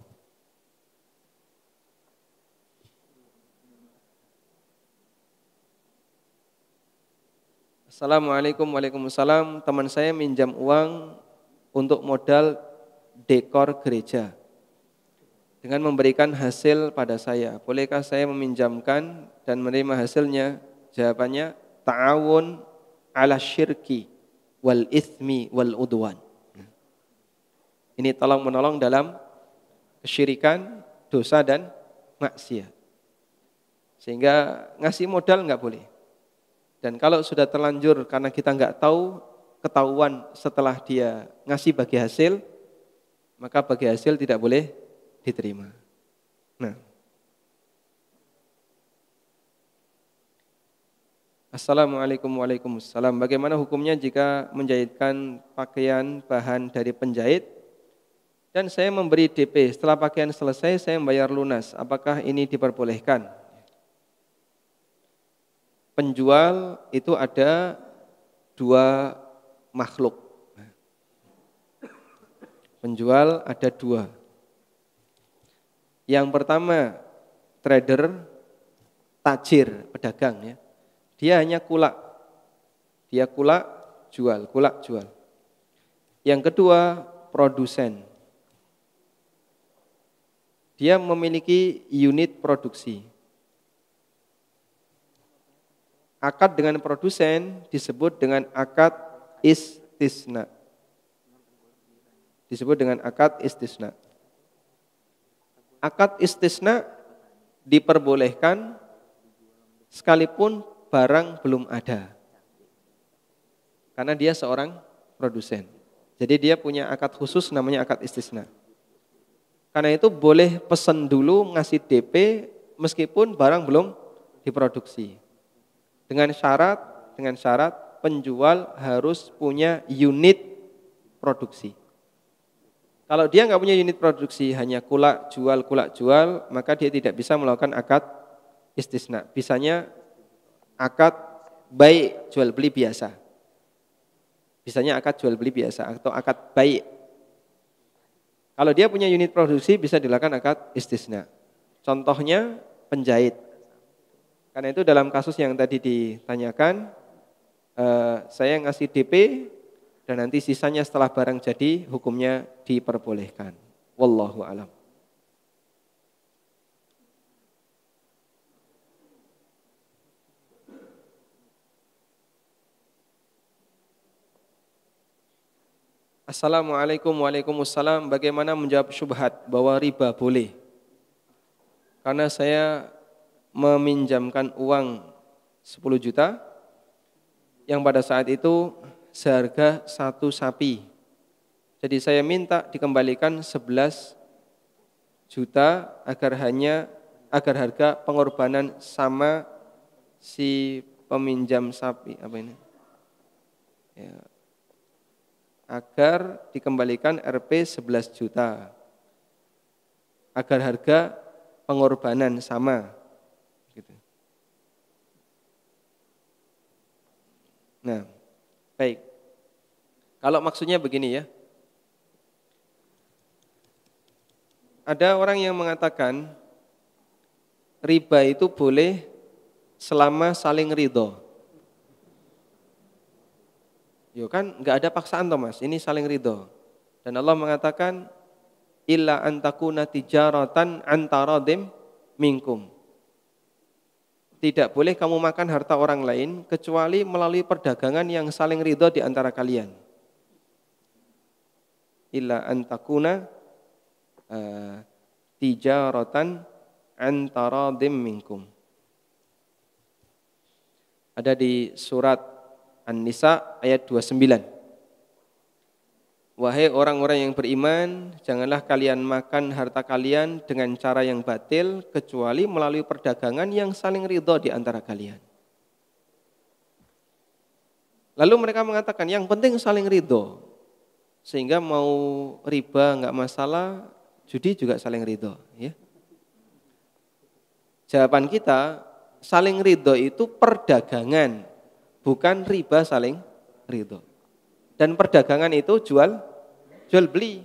Assalamualaikum, waalaikumsalam. Teman saya minjam uang untuk modal dekor gereja dengan memberikan hasil pada saya. Bolehkah saya meminjamkan dan menerima hasilnya? Jawabannya ta'awun ala syirki wal ithmi wal udwan. Ini tolong menolong dalam kesyirikan, dosa dan maksiat. Sehingga ngasih modal nggak boleh. Dan kalau sudah terlanjur karena kita nggak tahu ketahuan setelah dia ngasih bagi hasil, maka bagi hasil tidak boleh diterima. Nah. Assalamualaikum warahmatullahi Bagaimana hukumnya jika menjahitkan pakaian bahan dari penjahit dan saya memberi DP. Setelah pakaian selesai saya membayar lunas. Apakah ini diperbolehkan? penjual itu ada dua makhluk. Penjual ada dua. Yang pertama trader, tajir, pedagang ya. Dia hanya kulak. Dia kulak, jual, kulak, jual. Yang kedua produsen. Dia memiliki unit produksi. Akad dengan produsen disebut dengan akad istisna. Disebut dengan akad istisna. Akad istisna diperbolehkan sekalipun barang belum ada. Karena dia seorang produsen. Jadi dia punya akad khusus namanya akad istisna. Karena itu boleh pesan dulu ngasih DP meskipun barang belum diproduksi. Dengan syarat, dengan syarat penjual harus punya unit produksi. Kalau dia nggak punya unit produksi, hanya kulak jual kulak jual, maka dia tidak bisa melakukan akad istisna. Bisanya akad baik jual beli biasa. Bisanya akad jual beli biasa atau akad baik. Kalau dia punya unit produksi bisa dilakukan akad istisna. Contohnya penjahit. Karena itu dalam kasus yang tadi ditanyakan, eh, saya ngasih DP dan nanti sisanya setelah barang jadi hukumnya diperbolehkan. Wallahu alam. Assalamualaikum Waalaikumsalam Bagaimana menjawab syubhat bahwa riba boleh Karena saya meminjamkan uang 10 juta yang pada saat itu seharga satu sapi. Jadi saya minta dikembalikan 11 juta agar hanya agar harga pengorbanan sama si peminjam sapi apa ini? Ya. Agar dikembalikan RP 11 juta. Agar harga pengorbanan sama. Nah, baik. Kalau maksudnya begini ya. Ada orang yang mengatakan riba itu boleh selama saling ridho. Yo kan nggak ada paksaan toh ini saling ridho. Dan Allah mengatakan illa antakuna tijaratan dem mingkum. Tidak boleh kamu makan harta orang lain kecuali melalui perdagangan yang saling ridho di antara kalian. Illa antakuna uh, eh, tijaratan antara minkum. Ada di surat An-Nisa ayat 29. Wahai orang-orang yang beriman, janganlah kalian makan harta kalian dengan cara yang batil, kecuali melalui perdagangan yang saling ridho di antara kalian. Lalu mereka mengatakan, yang penting saling ridho. Sehingga mau riba nggak masalah, judi juga saling ridho. Ya. Jawaban kita, saling ridho itu perdagangan, bukan riba saling ridho. Dan perdagangan itu jual jual beli.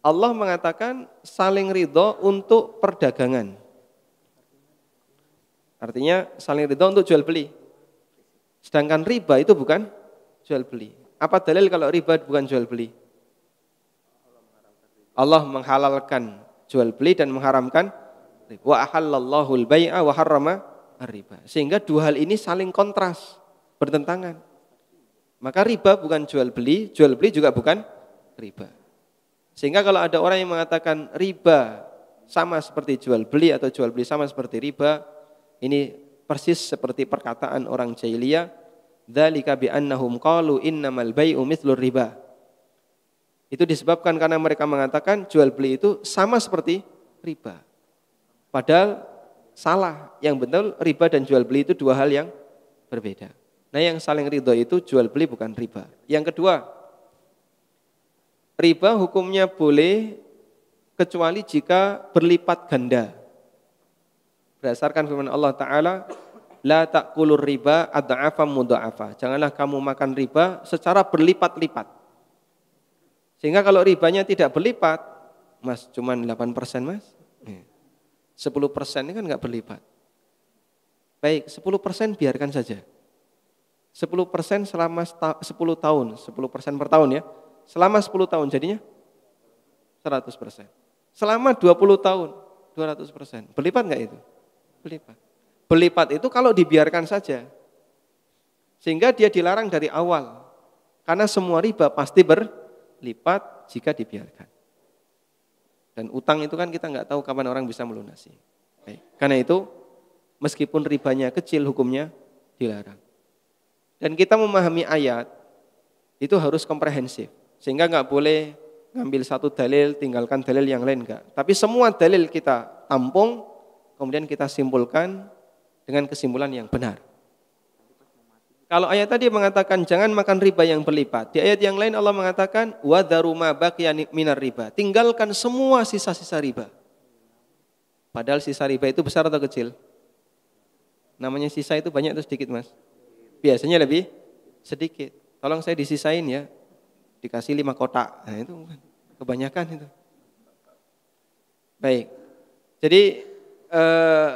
Allah mengatakan saling ridho untuk perdagangan. Artinya saling ridho untuk jual beli. Sedangkan riba itu bukan jual beli. Apa dalil kalau riba bukan jual beli? Allah menghalalkan jual beli dan mengharamkan riba. Wa ahallallahu al-bai'a wa harrama riba. Sehingga dua hal ini saling kontras, bertentangan. Maka riba bukan jual beli, jual beli juga bukan riba. Sehingga kalau ada orang yang mengatakan riba sama seperti jual beli atau jual beli sama seperti riba, ini persis seperti perkataan orang jahiliyah, dzalika bi annahum qalu innamal bai'u mithlu riba. Itu disebabkan karena mereka mengatakan jual beli itu sama seperti riba. Padahal salah, yang betul riba dan jual beli itu dua hal yang berbeda. Nah yang saling ridho itu jual beli bukan riba. Yang kedua, riba hukumnya boleh kecuali jika berlipat ganda. Berdasarkan firman Allah Ta'ala, La ta'kulur riba ad'afa mudha'afa. Janganlah kamu makan riba secara berlipat-lipat. Sehingga kalau ribanya tidak berlipat, mas cuman 8 persen mas, 10 iya. persen ini kan nggak berlipat. Baik, 10 persen biarkan saja. Sepuluh persen selama sepuluh tahun, sepuluh persen per tahun ya. Selama sepuluh tahun jadinya seratus persen. Selama dua puluh tahun dua ratus persen, Berlipat nggak itu? Berlipat. Berlipat itu kalau dibiarkan saja. Sehingga dia dilarang dari awal. Karena semua riba pasti berlipat jika dibiarkan. Dan utang itu kan kita nggak tahu kapan orang bisa melunasi. Baik. Karena itu meskipun ribanya kecil hukumnya dilarang. Dan kita memahami ayat itu harus komprehensif. Sehingga nggak boleh ngambil satu dalil, tinggalkan dalil yang lain enggak. Tapi semua dalil kita tampung, kemudian kita simpulkan dengan kesimpulan yang benar. Kalau ayat tadi mengatakan jangan makan riba yang berlipat. Di ayat yang lain Allah mengatakan daruma baqiya minar riba. Tinggalkan semua sisa-sisa riba. Padahal sisa riba itu besar atau kecil? Namanya sisa itu banyak atau sedikit, Mas? biasanya lebih sedikit. Tolong saya disisain ya, dikasih lima kotak. Nah itu kebanyakan itu. Baik, jadi eh,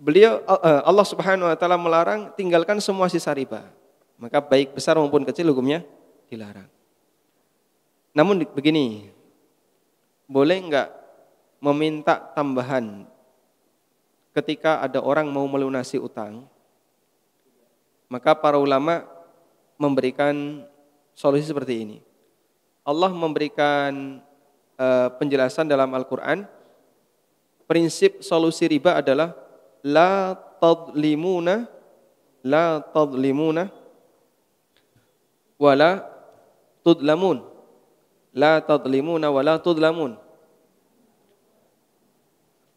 beliau eh, Allah Subhanahu Wa Taala melarang tinggalkan semua sisa riba. Maka baik besar maupun kecil hukumnya dilarang. Namun begini, boleh enggak meminta tambahan ketika ada orang mau melunasi utang maka para ulama memberikan solusi seperti ini. Allah memberikan uh, penjelasan dalam Al-Qur'an prinsip solusi riba adalah la tadlimuna la tadlimuna wala tudlamun la tadlimuna wala tudlamun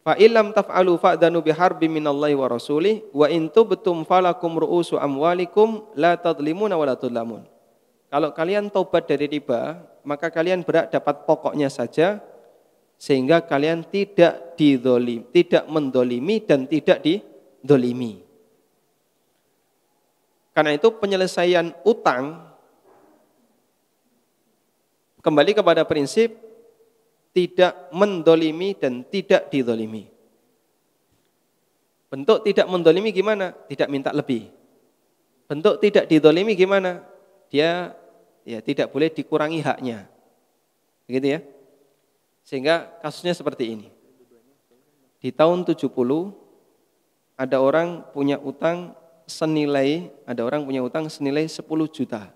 Fa illam taf'alu fa'danu biharbi minallahi wa rasulih wa in tubtum falakum ru'usu amwalikum la tadlimuna wa la tudlamun. Kalau kalian tobat dari riba, maka kalian berhak dapat pokoknya saja sehingga kalian tidak didolim, tidak mendolimi dan tidak didolimi. Karena itu penyelesaian utang kembali kepada prinsip tidak mendolimi dan tidak didolimi. Bentuk tidak mendolimi gimana? Tidak minta lebih. Bentuk tidak didolimi gimana? Dia ya tidak boleh dikurangi haknya. Begitu ya. Sehingga kasusnya seperti ini. Di tahun 70 ada orang punya utang senilai ada orang punya utang senilai 10 juta.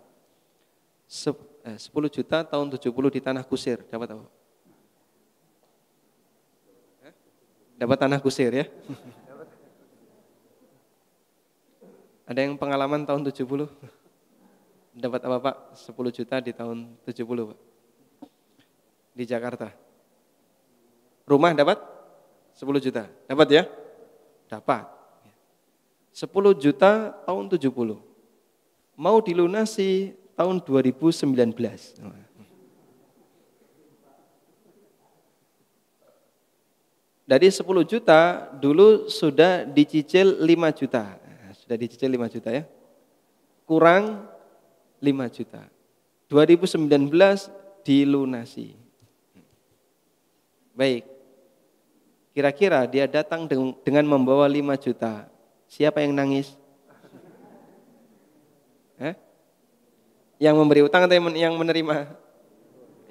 10 eh, juta tahun 70 di tanah Kusir, dapat tahu? Dapat tanah kusir ya. Ada yang pengalaman tahun 70? Dapat apa Pak? 10 juta di tahun 70 Pak. Di Jakarta. Rumah dapat? 10 juta. Dapat ya? Dapat. 10 juta tahun 70. Mau dilunasi tahun 2019. dari 10 juta dulu sudah dicicil 5 juta. Nah, sudah dicicil 5 juta ya. Kurang 5 juta. 2019 dilunasi. Baik. Kira-kira dia datang dengan membawa 5 juta. Siapa yang nangis? Eh? Yang memberi utang atau yang menerima?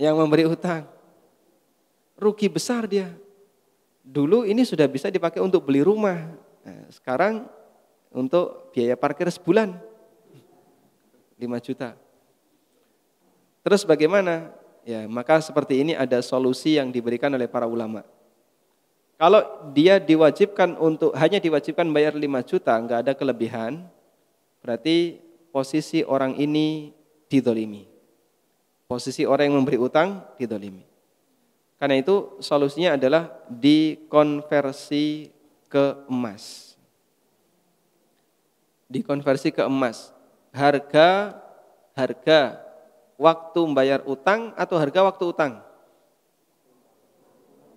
Yang memberi utang. Rugi besar dia dulu ini sudah bisa dipakai untuk beli rumah. Nah, sekarang untuk biaya parkir sebulan 5 juta. Terus bagaimana? Ya, maka seperti ini ada solusi yang diberikan oleh para ulama. Kalau dia diwajibkan untuk hanya diwajibkan bayar 5 juta, enggak ada kelebihan, berarti posisi orang ini didolimi. Posisi orang yang memberi utang didolimi. Karena itu solusinya adalah dikonversi ke emas. Dikonversi ke emas. Harga harga waktu membayar utang atau harga waktu utang?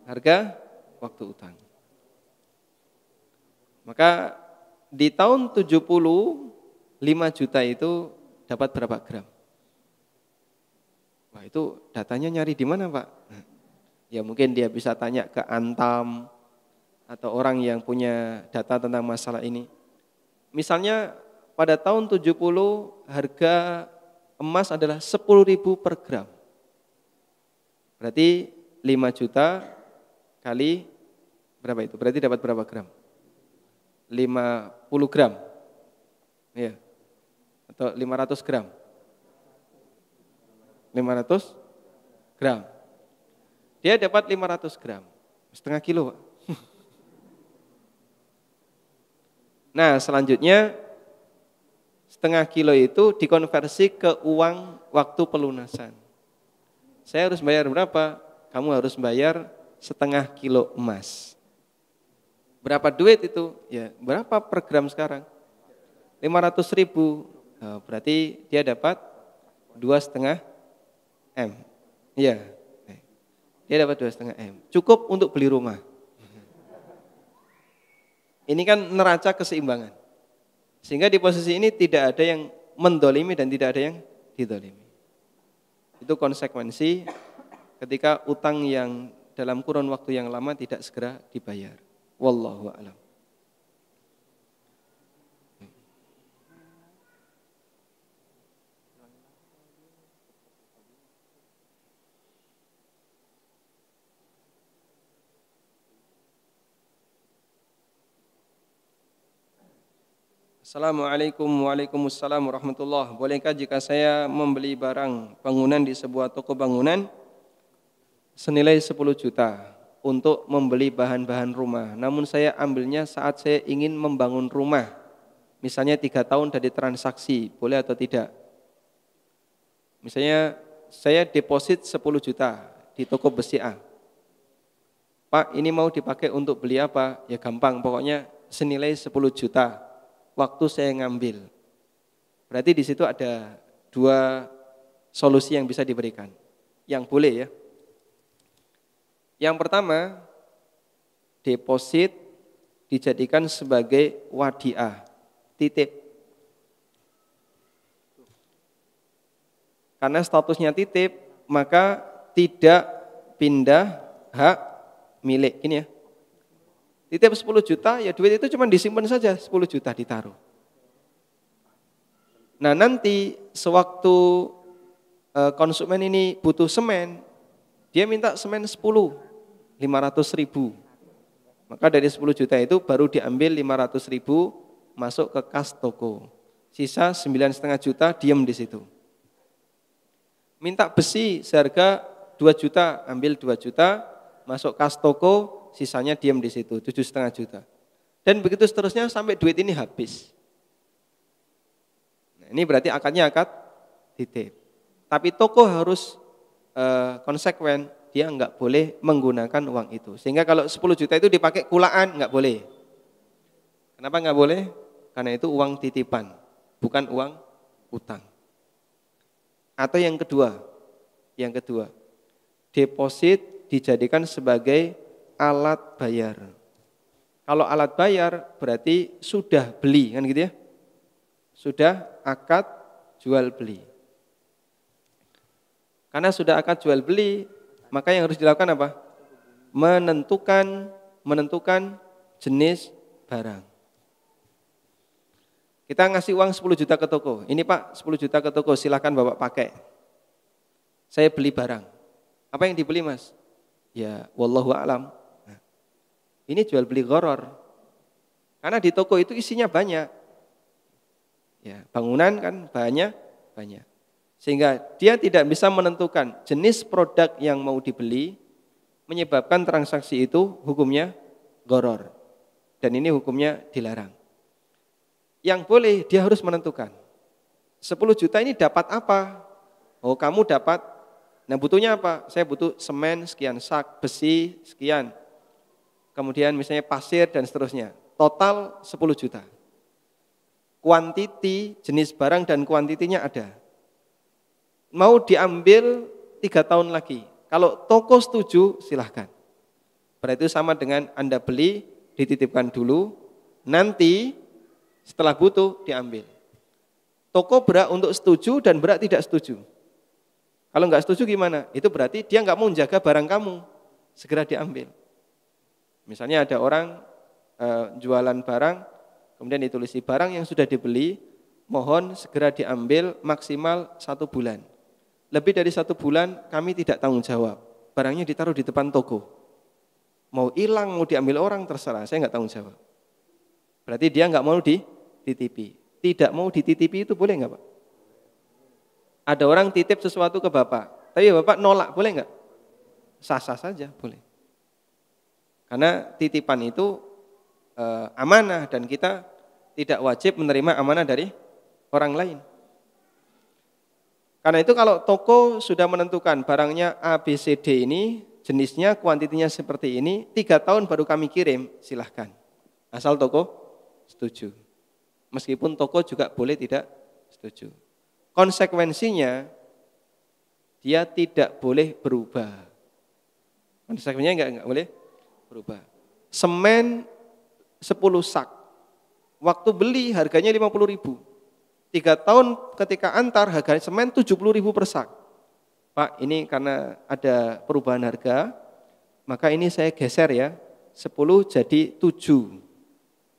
Harga waktu utang. Maka di tahun 70 5 juta itu dapat berapa gram? Wah, itu datanya nyari di mana, Pak? Nah. Ya mungkin dia bisa tanya ke Antam atau orang yang punya data tentang masalah ini. Misalnya pada tahun 70 harga emas adalah 10.000 per gram. Berarti 5 juta kali berapa itu? Berarti dapat berapa gram? 50 gram. Ya. Atau 500 gram. 500 gram. Dia dapat 500 gram, setengah kilo. Nah selanjutnya setengah kilo itu dikonversi ke uang waktu pelunasan. Saya harus bayar berapa? Kamu harus bayar setengah kilo emas. Berapa duit itu? Ya, berapa per gram sekarang? 500 ribu. Oh, berarti dia dapat dua setengah M. Ya, dia dapat dua 2,5 M. Cukup untuk beli rumah. Ini kan neraca keseimbangan. Sehingga di posisi ini tidak ada yang mendolimi dan tidak ada yang didolimi. Itu konsekuensi ketika utang yang dalam kurun waktu yang lama tidak segera dibayar. Wallahu a'lam. Assalamualaikum Waalaikumsalam Warahmatullah Bolehkah jika saya membeli barang bangunan di sebuah toko bangunan senilai 10 juta untuk membeli bahan-bahan rumah. Namun saya ambilnya saat saya ingin membangun rumah. Misalnya tiga tahun dari transaksi, boleh atau tidak? Misalnya saya deposit 10 juta di toko besi A. Pak, ini mau dipakai untuk beli apa? Ya gampang, pokoknya senilai 10 juta waktu saya ngambil. Berarti di situ ada dua solusi yang bisa diberikan. Yang boleh ya. Yang pertama, deposit dijadikan sebagai wadiah, titip. Karena statusnya titip, maka tidak pindah hak milik. Ini ya, Titip 10 juta, ya duit itu cuma disimpan saja 10 juta ditaruh. Nah nanti sewaktu eh, konsumen ini butuh semen, dia minta semen 10, 500 ribu. Maka dari 10 juta itu baru diambil 500 ribu masuk ke kas toko. Sisa 9,5 juta diam di situ. Minta besi seharga 2 juta, ambil 2 juta, masuk kas toko, sisanya diam di situ, tujuh setengah juta. Dan begitu seterusnya sampai duit ini habis. Nah, ini berarti akadnya akad titip. Tapi toko harus e, konsekuen, dia nggak boleh menggunakan uang itu. Sehingga kalau 10 juta itu dipakai kulaan, nggak boleh. Kenapa nggak boleh? Karena itu uang titipan, bukan uang utang. Atau yang kedua, yang kedua, deposit dijadikan sebagai alat bayar. Kalau alat bayar berarti sudah beli kan gitu ya. Sudah akad jual beli. Karena sudah akad jual beli, maka yang harus dilakukan apa? Menentukan menentukan jenis barang. Kita ngasih uang 10 juta ke toko. Ini Pak, 10 juta ke toko, silahkan Bapak pakai. Saya beli barang. Apa yang dibeli Mas? Ya, wallahu alam, ini jual beli goror. Karena di toko itu isinya banyak. Ya, bangunan kan banyak, banyak. Sehingga dia tidak bisa menentukan jenis produk yang mau dibeli menyebabkan transaksi itu hukumnya goror. Dan ini hukumnya dilarang. Yang boleh dia harus menentukan. 10 juta ini dapat apa? Oh kamu dapat, nah butuhnya apa? Saya butuh semen sekian sak, besi sekian, kemudian misalnya pasir dan seterusnya. Total 10 juta. Kuantiti jenis barang dan kuantitinya ada. Mau diambil tiga tahun lagi. Kalau toko setuju silahkan. Berarti sama dengan Anda beli, dititipkan dulu, nanti setelah butuh diambil. Toko berat untuk setuju dan berat tidak setuju. Kalau nggak setuju gimana? Itu berarti dia nggak mau menjaga barang kamu, segera diambil. Misalnya ada orang e, jualan barang, kemudian ditulisi barang yang sudah dibeli, mohon segera diambil maksimal satu bulan. Lebih dari satu bulan kami tidak tanggung jawab. Barangnya ditaruh di depan toko. Mau hilang, mau diambil orang, terserah. Saya nggak tanggung jawab. Berarti dia nggak mau dititipi. Tidak mau dititipi itu boleh nggak Pak? Ada orang titip sesuatu ke Bapak, tapi Bapak nolak, boleh nggak? Sah-sah saja, boleh. Karena titipan itu e, amanah dan kita tidak wajib menerima amanah dari orang lain. Karena itu kalau toko sudah menentukan barangnya A, B, C, D ini, jenisnya, kuantitinya seperti ini, tiga tahun baru kami kirim, silahkan. Asal toko setuju. Meskipun toko juga boleh tidak setuju. Konsekuensinya, dia tidak boleh berubah. Konsekuensinya enggak, enggak boleh berubah. Semen 10 sak. Waktu beli harganya 50 ribu. Tiga tahun ketika antar harganya semen 70 ribu per sak. Pak ini karena ada perubahan harga, maka ini saya geser ya, 10 jadi 7.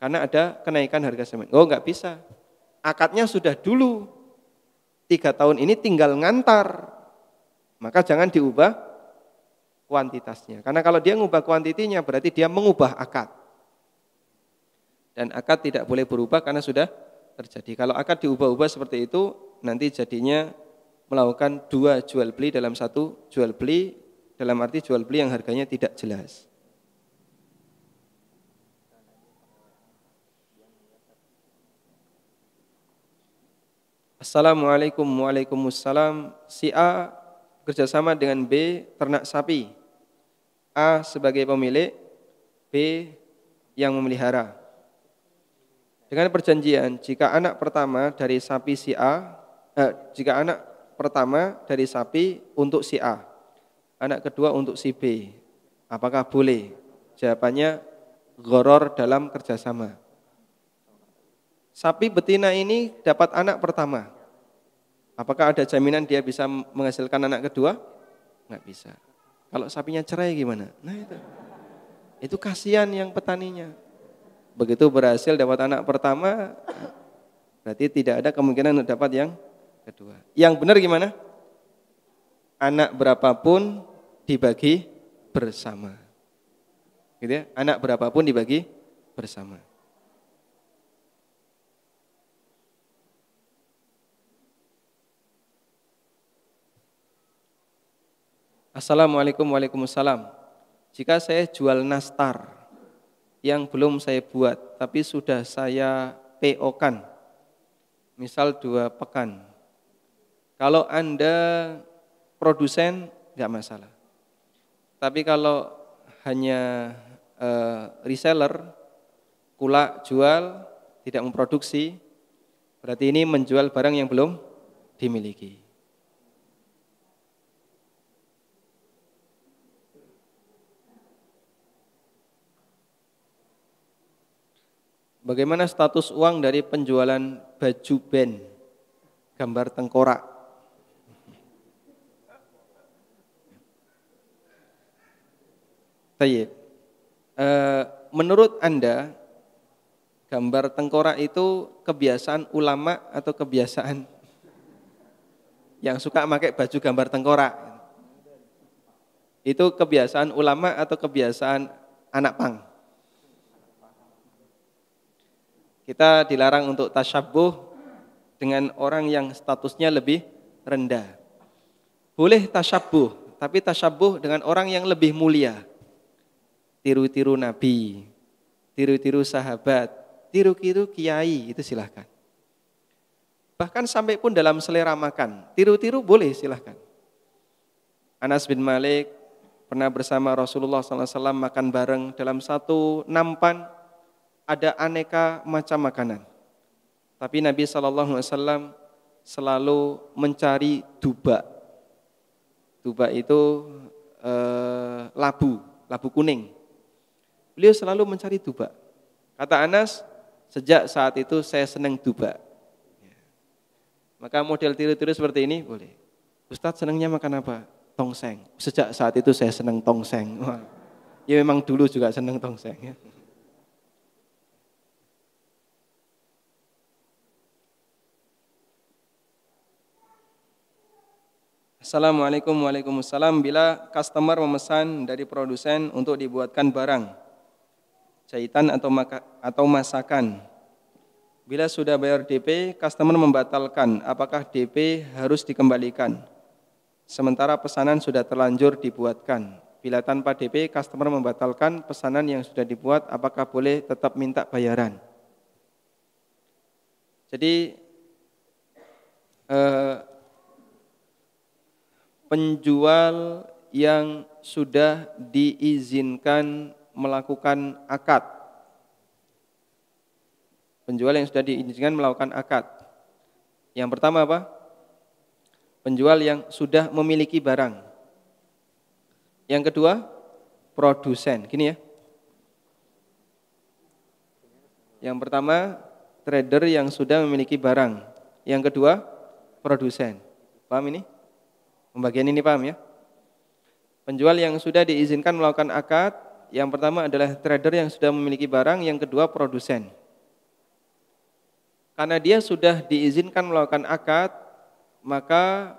Karena ada kenaikan harga semen. Oh enggak bisa, akadnya sudah dulu. Tiga tahun ini tinggal ngantar. Maka jangan diubah kuantitasnya. Karena kalau dia mengubah kuantitinya berarti dia mengubah akad. Dan akad tidak boleh berubah karena sudah terjadi. Kalau akad diubah-ubah seperti itu nanti jadinya melakukan dua jual beli dalam satu jual beli dalam arti jual beli yang harganya tidak jelas. Assalamualaikum waalaikumsalam. Si A kerjasama dengan B ternak sapi A sebagai pemilik, B yang memelihara. Dengan perjanjian, jika anak pertama dari sapi si A, eh, jika anak pertama dari sapi untuk si A, anak kedua untuk si B, apakah boleh? Jawabannya, goror dalam kerjasama. Sapi betina ini dapat anak pertama. Apakah ada jaminan dia bisa menghasilkan anak kedua? Enggak bisa. Kalau sapinya cerai gimana? Nah itu. Itu kasihan yang petaninya. Begitu berhasil dapat anak pertama, berarti tidak ada kemungkinan untuk dapat yang kedua. Yang benar gimana? Anak berapapun dibagi bersama. Gitu ya? Anak berapapun dibagi bersama. Assalamualaikum Waalaikumsalam. Jika saya jual nastar yang belum saya buat tapi sudah saya PO-kan, misal dua pekan. Kalau Anda produsen nggak masalah. Tapi kalau hanya e, reseller, kulak jual, tidak memproduksi, berarti ini menjual barang yang belum dimiliki. Bagaimana status uang dari penjualan baju band? Gambar tengkorak. Tayyib. Eh, menurut Anda, gambar tengkorak itu kebiasaan ulama atau kebiasaan yang suka pakai baju gambar tengkorak? Itu kebiasaan ulama atau kebiasaan anak pang? Kita dilarang untuk tasyabuh dengan orang yang statusnya lebih rendah. Boleh tasyabuh, tapi tasyabuh dengan orang yang lebih mulia. Tiru-tiru nabi, tiru-tiru sahabat, tiru-tiru kiai, itu silahkan. Bahkan sampai pun dalam selera makan, tiru-tiru boleh silahkan. Anas bin Malik pernah bersama Rasulullah SAW makan bareng dalam satu nampan ada aneka macam makanan. Tapi Nabi Shallallahu Alaihi Wasallam selalu mencari duba. Duba itu eh, labu, labu kuning. Beliau selalu mencari duba. Kata Anas, sejak saat itu saya senang duba. Maka model tiru-tiru seperti ini boleh. Ustadz senangnya makan apa? Tongseng. Sejak saat itu saya senang tongseng. Ya memang dulu juga senang tongseng. Ya. Assalamualaikum Waalaikumsalam bila customer memesan dari produsen untuk dibuatkan barang jahitan atau maka, atau masakan. Bila sudah bayar DP, customer membatalkan apakah DP harus dikembalikan. Sementara pesanan sudah terlanjur dibuatkan. Bila tanpa DP, customer membatalkan pesanan yang sudah dibuat apakah boleh tetap minta bayaran. Jadi eh, penjual yang sudah diizinkan melakukan akad. Penjual yang sudah diizinkan melakukan akad. Yang pertama apa? Penjual yang sudah memiliki barang. Yang kedua, produsen. Gini ya. Yang pertama, trader yang sudah memiliki barang. Yang kedua, produsen. Paham ini? Pembagian ini paham ya? Penjual yang sudah diizinkan melakukan akad, yang pertama adalah trader yang sudah memiliki barang, yang kedua produsen. Karena dia sudah diizinkan melakukan akad, maka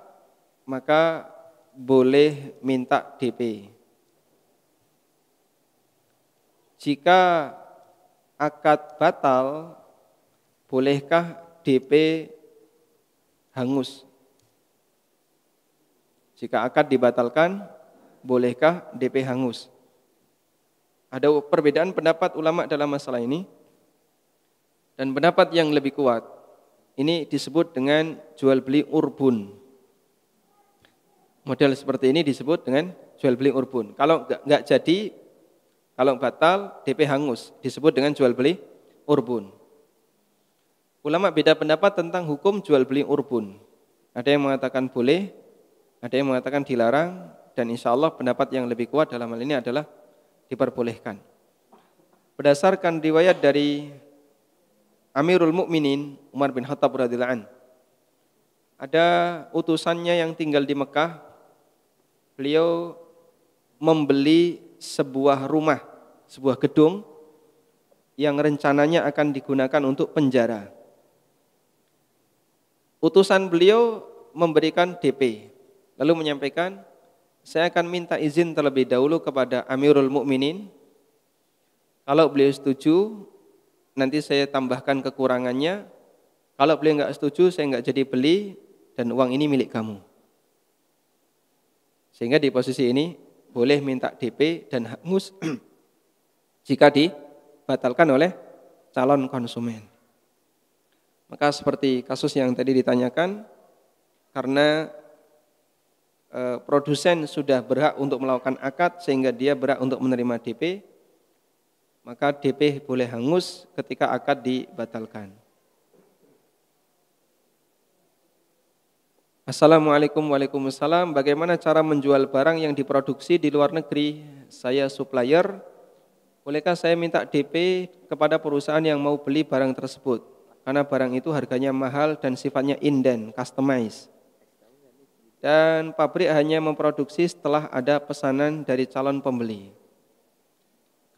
maka boleh minta DP. Jika akad batal, bolehkah DP hangus? Jika akad dibatalkan, bolehkah DP hangus? Ada perbedaan pendapat ulama dalam masalah ini. Dan pendapat yang lebih kuat, ini disebut dengan jual beli urbun. Model seperti ini disebut dengan jual beli urbun. Kalau nggak jadi, kalau batal, DP hangus. Disebut dengan jual beli urbun. Ulama beda pendapat tentang hukum jual beli urbun. Ada yang mengatakan boleh, ada yang mengatakan dilarang dan insya Allah pendapat yang lebih kuat dalam hal ini adalah diperbolehkan. Berdasarkan riwayat dari Amirul Mukminin Umar bin Khattab radhiyallahu ada utusannya yang tinggal di Mekah. Beliau membeli sebuah rumah, sebuah gedung yang rencananya akan digunakan untuk penjara. Utusan beliau memberikan DP, lalu menyampaikan saya akan minta izin terlebih dahulu kepada Amirul Mukminin. Kalau beliau setuju, nanti saya tambahkan kekurangannya. Kalau beliau nggak setuju, saya nggak jadi beli dan uang ini milik kamu. Sehingga di posisi ini boleh minta DP dan hak mus jika dibatalkan oleh calon konsumen. Maka seperti kasus yang tadi ditanyakan, karena Eh, produsen sudah berhak untuk melakukan akad sehingga dia berhak untuk menerima DP, maka DP boleh hangus ketika akad dibatalkan. Assalamualaikum Waalaikumsalam. Bagaimana cara menjual barang yang diproduksi di luar negeri? Saya supplier. Bolehkah saya minta DP kepada perusahaan yang mau beli barang tersebut? Karena barang itu harganya mahal dan sifatnya inden, customized dan pabrik hanya memproduksi setelah ada pesanan dari calon pembeli.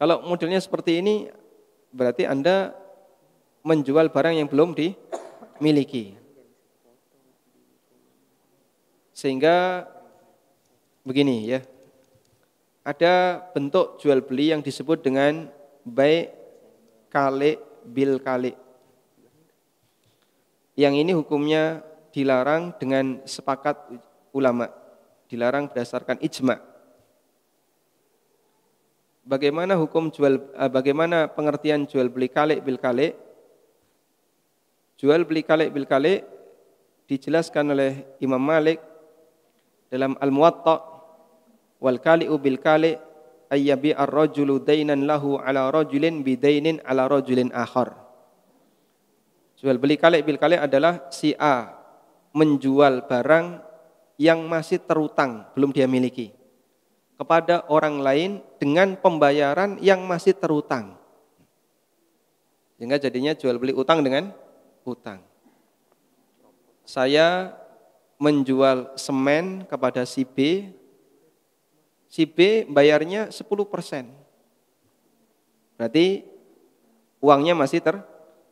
Kalau modelnya seperti ini, berarti Anda menjual barang yang belum dimiliki. Sehingga begini ya, ada bentuk jual beli yang disebut dengan baik kali bil kali. Yang ini hukumnya dilarang dengan sepakat ulama. Dilarang berdasarkan ijma. Bagaimana hukum jual eh, bagaimana pengertian jual beli kalik bil kalik? Jual beli kalik bil kalik dijelaskan oleh Imam Malik dalam Al-Muwatta wal kali'u bil kalik ayyabi ar-rajulu dainan lahu ala rajulin bidainin ala rajulin akhar. Jual beli kalik bil kalik adalah si A menjual barang yang masih terutang, belum dia miliki. Kepada orang lain dengan pembayaran yang masih terutang. Sehingga jadinya jual beli utang dengan utang. Saya menjual semen kepada si B, si B bayarnya 10 persen. Berarti uangnya masih ter,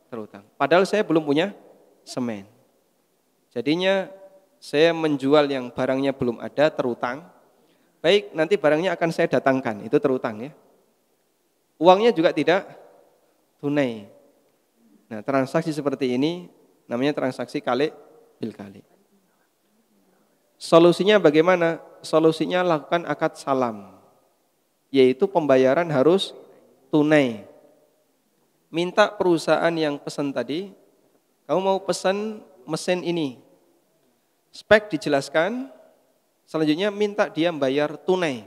terutang. Padahal saya belum punya semen. Jadinya saya menjual yang barangnya belum ada, terutang. Baik, nanti barangnya akan saya datangkan, itu terutang ya. Uangnya juga tidak tunai. Nah, transaksi seperti ini namanya transaksi kali bil kali. Solusinya bagaimana? Solusinya lakukan akad salam. Yaitu pembayaran harus tunai. Minta perusahaan yang pesan tadi, kamu mau pesan mesin ini, Spek dijelaskan, selanjutnya minta dia membayar tunai.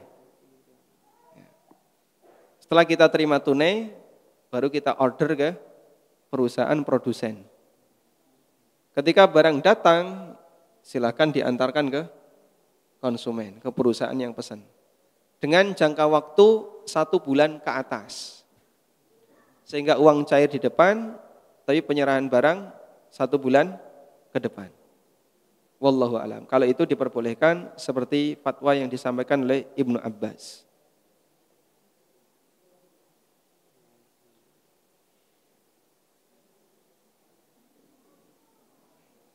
Setelah kita terima tunai, baru kita order ke perusahaan produsen. Ketika barang datang, silakan diantarkan ke konsumen, ke perusahaan yang pesan. Dengan jangka waktu satu bulan ke atas. Sehingga uang cair di depan, tapi penyerahan barang satu bulan ke depan. Wallahu alam. Kalau itu diperbolehkan seperti fatwa yang disampaikan oleh Ibnu Abbas.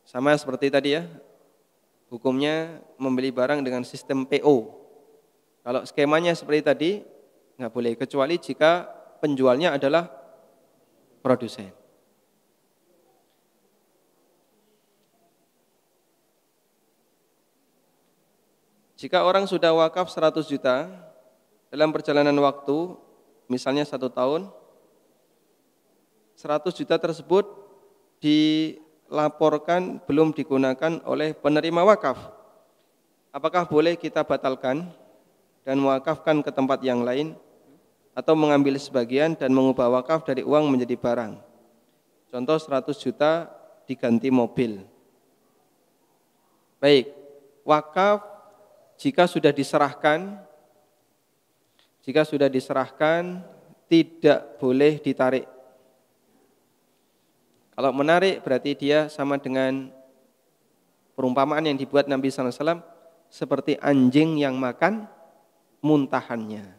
Sama seperti tadi ya, hukumnya membeli barang dengan sistem PO. Kalau skemanya seperti tadi, nggak boleh kecuali jika penjualnya adalah produsen. Jika orang sudah wakaf 100 juta dalam perjalanan waktu, misalnya satu tahun, 100 juta tersebut dilaporkan belum digunakan oleh penerima wakaf. Apakah boleh kita batalkan dan mewakafkan ke tempat yang lain atau mengambil sebagian dan mengubah wakaf dari uang menjadi barang? Contoh 100 juta diganti mobil. Baik, wakaf jika sudah diserahkan jika sudah diserahkan tidak boleh ditarik. Kalau menarik berarti dia sama dengan perumpamaan yang dibuat Nabi SAW seperti anjing yang makan muntahannya.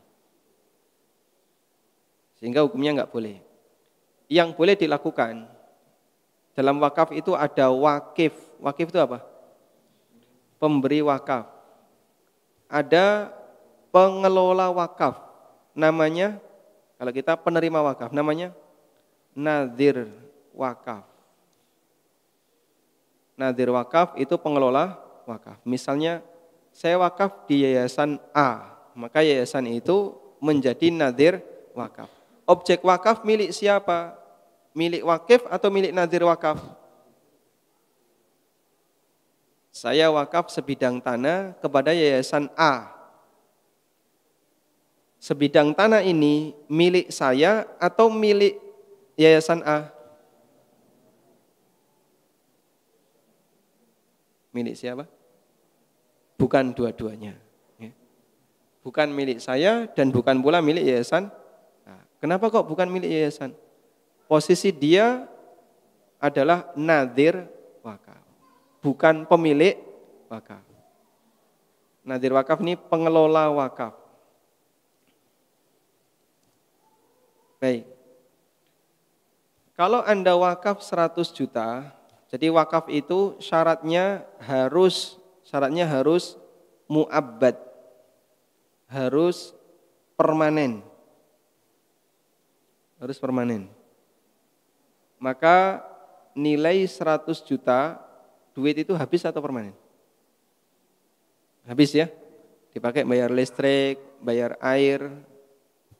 Sehingga hukumnya nggak boleh. Yang boleh dilakukan dalam wakaf itu ada wakif. Wakif itu apa? Pemberi wakaf ada pengelola wakaf namanya kalau kita penerima wakaf namanya nadir wakaf. Nadir wakaf itu pengelola wakaf. Misalnya saya wakaf di yayasan A, maka yayasan itu menjadi nadir wakaf. Objek wakaf milik siapa? Milik wakif atau milik nadir wakaf? Saya wakaf sebidang tanah kepada yayasan A. Sebidang tanah ini milik saya atau milik yayasan A? Milik siapa? Bukan dua-duanya. Ya. Bukan milik saya dan bukan pula milik yayasan. kenapa kok bukan milik yayasan? Posisi dia adalah nadir bukan pemilik wakaf. Nadir wakaf ini pengelola wakaf. Baik. Kalau Anda wakaf 100 juta, jadi wakaf itu syaratnya harus syaratnya harus muabbad. Harus permanen. Harus permanen. Maka nilai 100 juta duit itu habis atau permanen? Habis ya. Dipakai bayar listrik, bayar air,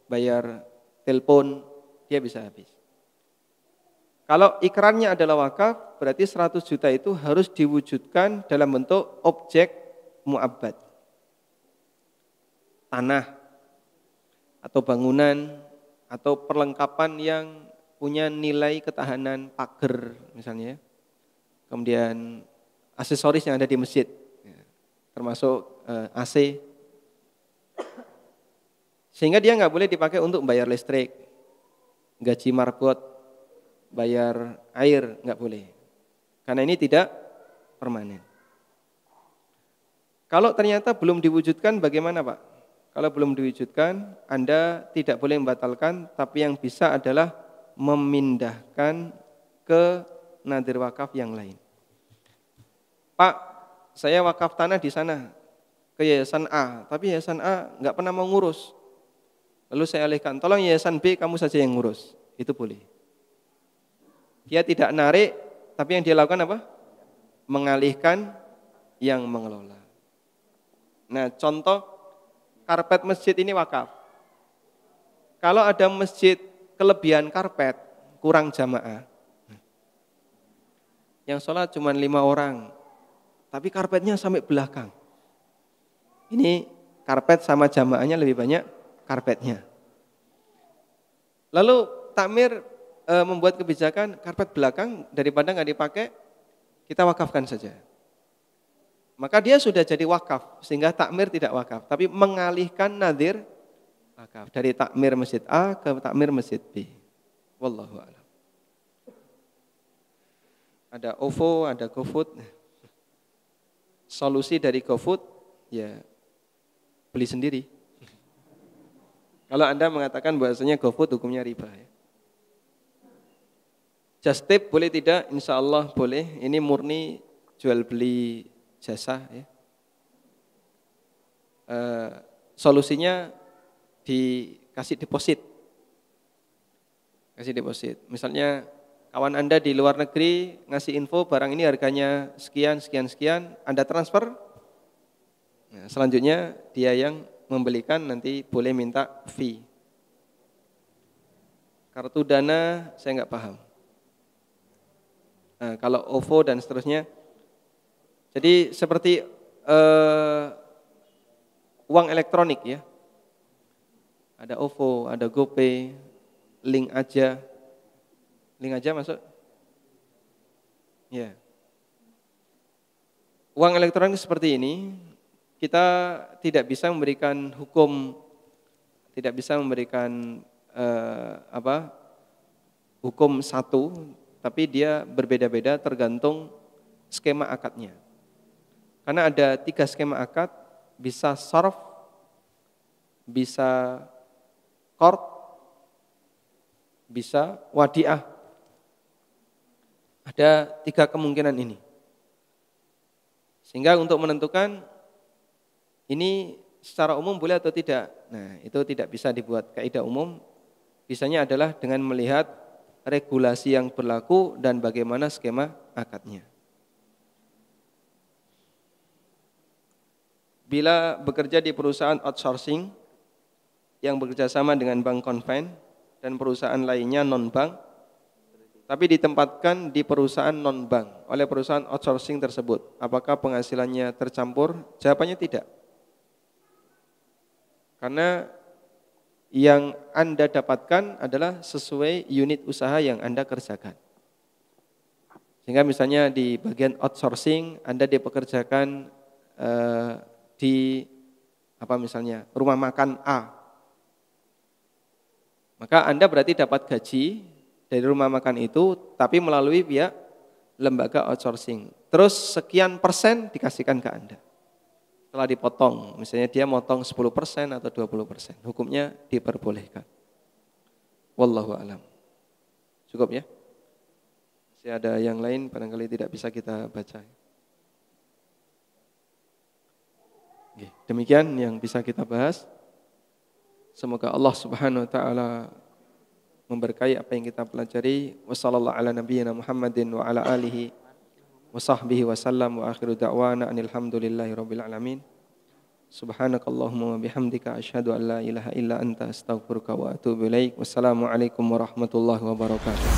bayar telepon, dia bisa habis. Kalau ikrannya adalah wakaf, berarti 100 juta itu harus diwujudkan dalam bentuk objek muabad. Tanah atau bangunan atau perlengkapan yang punya nilai ketahanan pagar misalnya ya kemudian aksesoris yang ada di masjid, ya. termasuk eh, AC. Sehingga dia nggak boleh dipakai untuk bayar listrik, gaji marbot, bayar air, nggak boleh. Karena ini tidak permanen. Kalau ternyata belum diwujudkan bagaimana Pak? Kalau belum diwujudkan, Anda tidak boleh membatalkan, tapi yang bisa adalah memindahkan ke nadir wakaf yang lain. Pak, saya wakaf tanah di sana ke yayasan A, tapi yayasan A nggak pernah mau ngurus. Lalu saya alihkan, tolong yayasan B kamu saja yang ngurus. Itu boleh. Dia tidak narik, tapi yang dia lakukan apa? Mengalihkan yang mengelola. Nah, contoh karpet masjid ini wakaf. Kalau ada masjid kelebihan karpet, kurang jamaah, yang sholat cuma lima orang, tapi karpetnya sampai belakang. Ini karpet sama jamaahnya lebih banyak karpetnya. Lalu takmir e, membuat kebijakan karpet belakang daripada nggak dipakai, kita wakafkan saja. Maka dia sudah jadi wakaf, sehingga takmir tidak wakaf. Tapi mengalihkan nadir wakaf dari takmir masjid A ke takmir masjid B. Wallahu a'lam. Ada OVO, ada GoFood solusi dari GoFood ya beli sendiri. Kalau Anda mengatakan bahasanya GoFood hukumnya riba ya. Just tip boleh tidak? Insya Allah boleh. Ini murni jual beli jasa ya. Uh, solusinya dikasih deposit. Kasih deposit. Misalnya kawan Anda di luar negeri ngasih info barang ini harganya sekian, sekian, sekian, Anda transfer, nah, selanjutnya dia yang membelikan nanti boleh minta fee. Kartu dana saya nggak paham. Nah, kalau OVO dan seterusnya, jadi seperti eh, uang elektronik ya, ada OVO, ada GoPay, link aja, Link aja masuk. Ya. Uang elektronik seperti ini kita tidak bisa memberikan hukum tidak bisa memberikan eh, apa hukum satu tapi dia berbeda-beda tergantung skema akadnya karena ada tiga skema akad bisa sarf bisa kord bisa wadiah ada tiga kemungkinan ini. Sehingga untuk menentukan ini secara umum boleh atau tidak. Nah, itu tidak bisa dibuat kaidah umum. Bisanya adalah dengan melihat regulasi yang berlaku dan bagaimana skema akadnya. Bila bekerja di perusahaan outsourcing yang bekerja sama dengan bank konven dan perusahaan lainnya non-bank, tapi ditempatkan di perusahaan non-bank oleh perusahaan outsourcing tersebut. Apakah penghasilannya tercampur? Jawabannya tidak. Karena yang Anda dapatkan adalah sesuai unit usaha yang Anda kerjakan. Sehingga misalnya di bagian outsourcing Anda dipekerjakan eh, di apa misalnya rumah makan A. Maka Anda berarti dapat gaji dari rumah makan itu tapi melalui pihak lembaga outsourcing. Terus sekian persen dikasihkan ke Anda. Setelah dipotong, misalnya dia motong 10 persen atau 20 persen, hukumnya diperbolehkan. Wallahu alam. Cukup ya? Masih ada yang lain barangkali tidak bisa kita baca. Demikian yang bisa kita bahas. Semoga Allah Subhanahu wa taala memberkahi apa yang kita pelajari. Wassallallahu ala nabiyyina Muhammadin wa ala alihi wa sahbihi wa sallam wa akhiru da'wana alhamdulillahi rabbil alamin. Subhanakallahumma wa bihamdika asyhadu an la ilaha illa anta astaghfiruka wa atubu ilaik. Wassalamualaikum warahmatullahi wabarakatuh.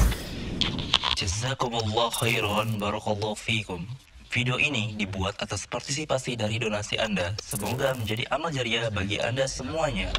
Jazakumullah khairan barakallahu fikum. Video ini dibuat atas partisipasi dari donasi Anda. Semoga menjadi amal jariah bagi Anda semuanya.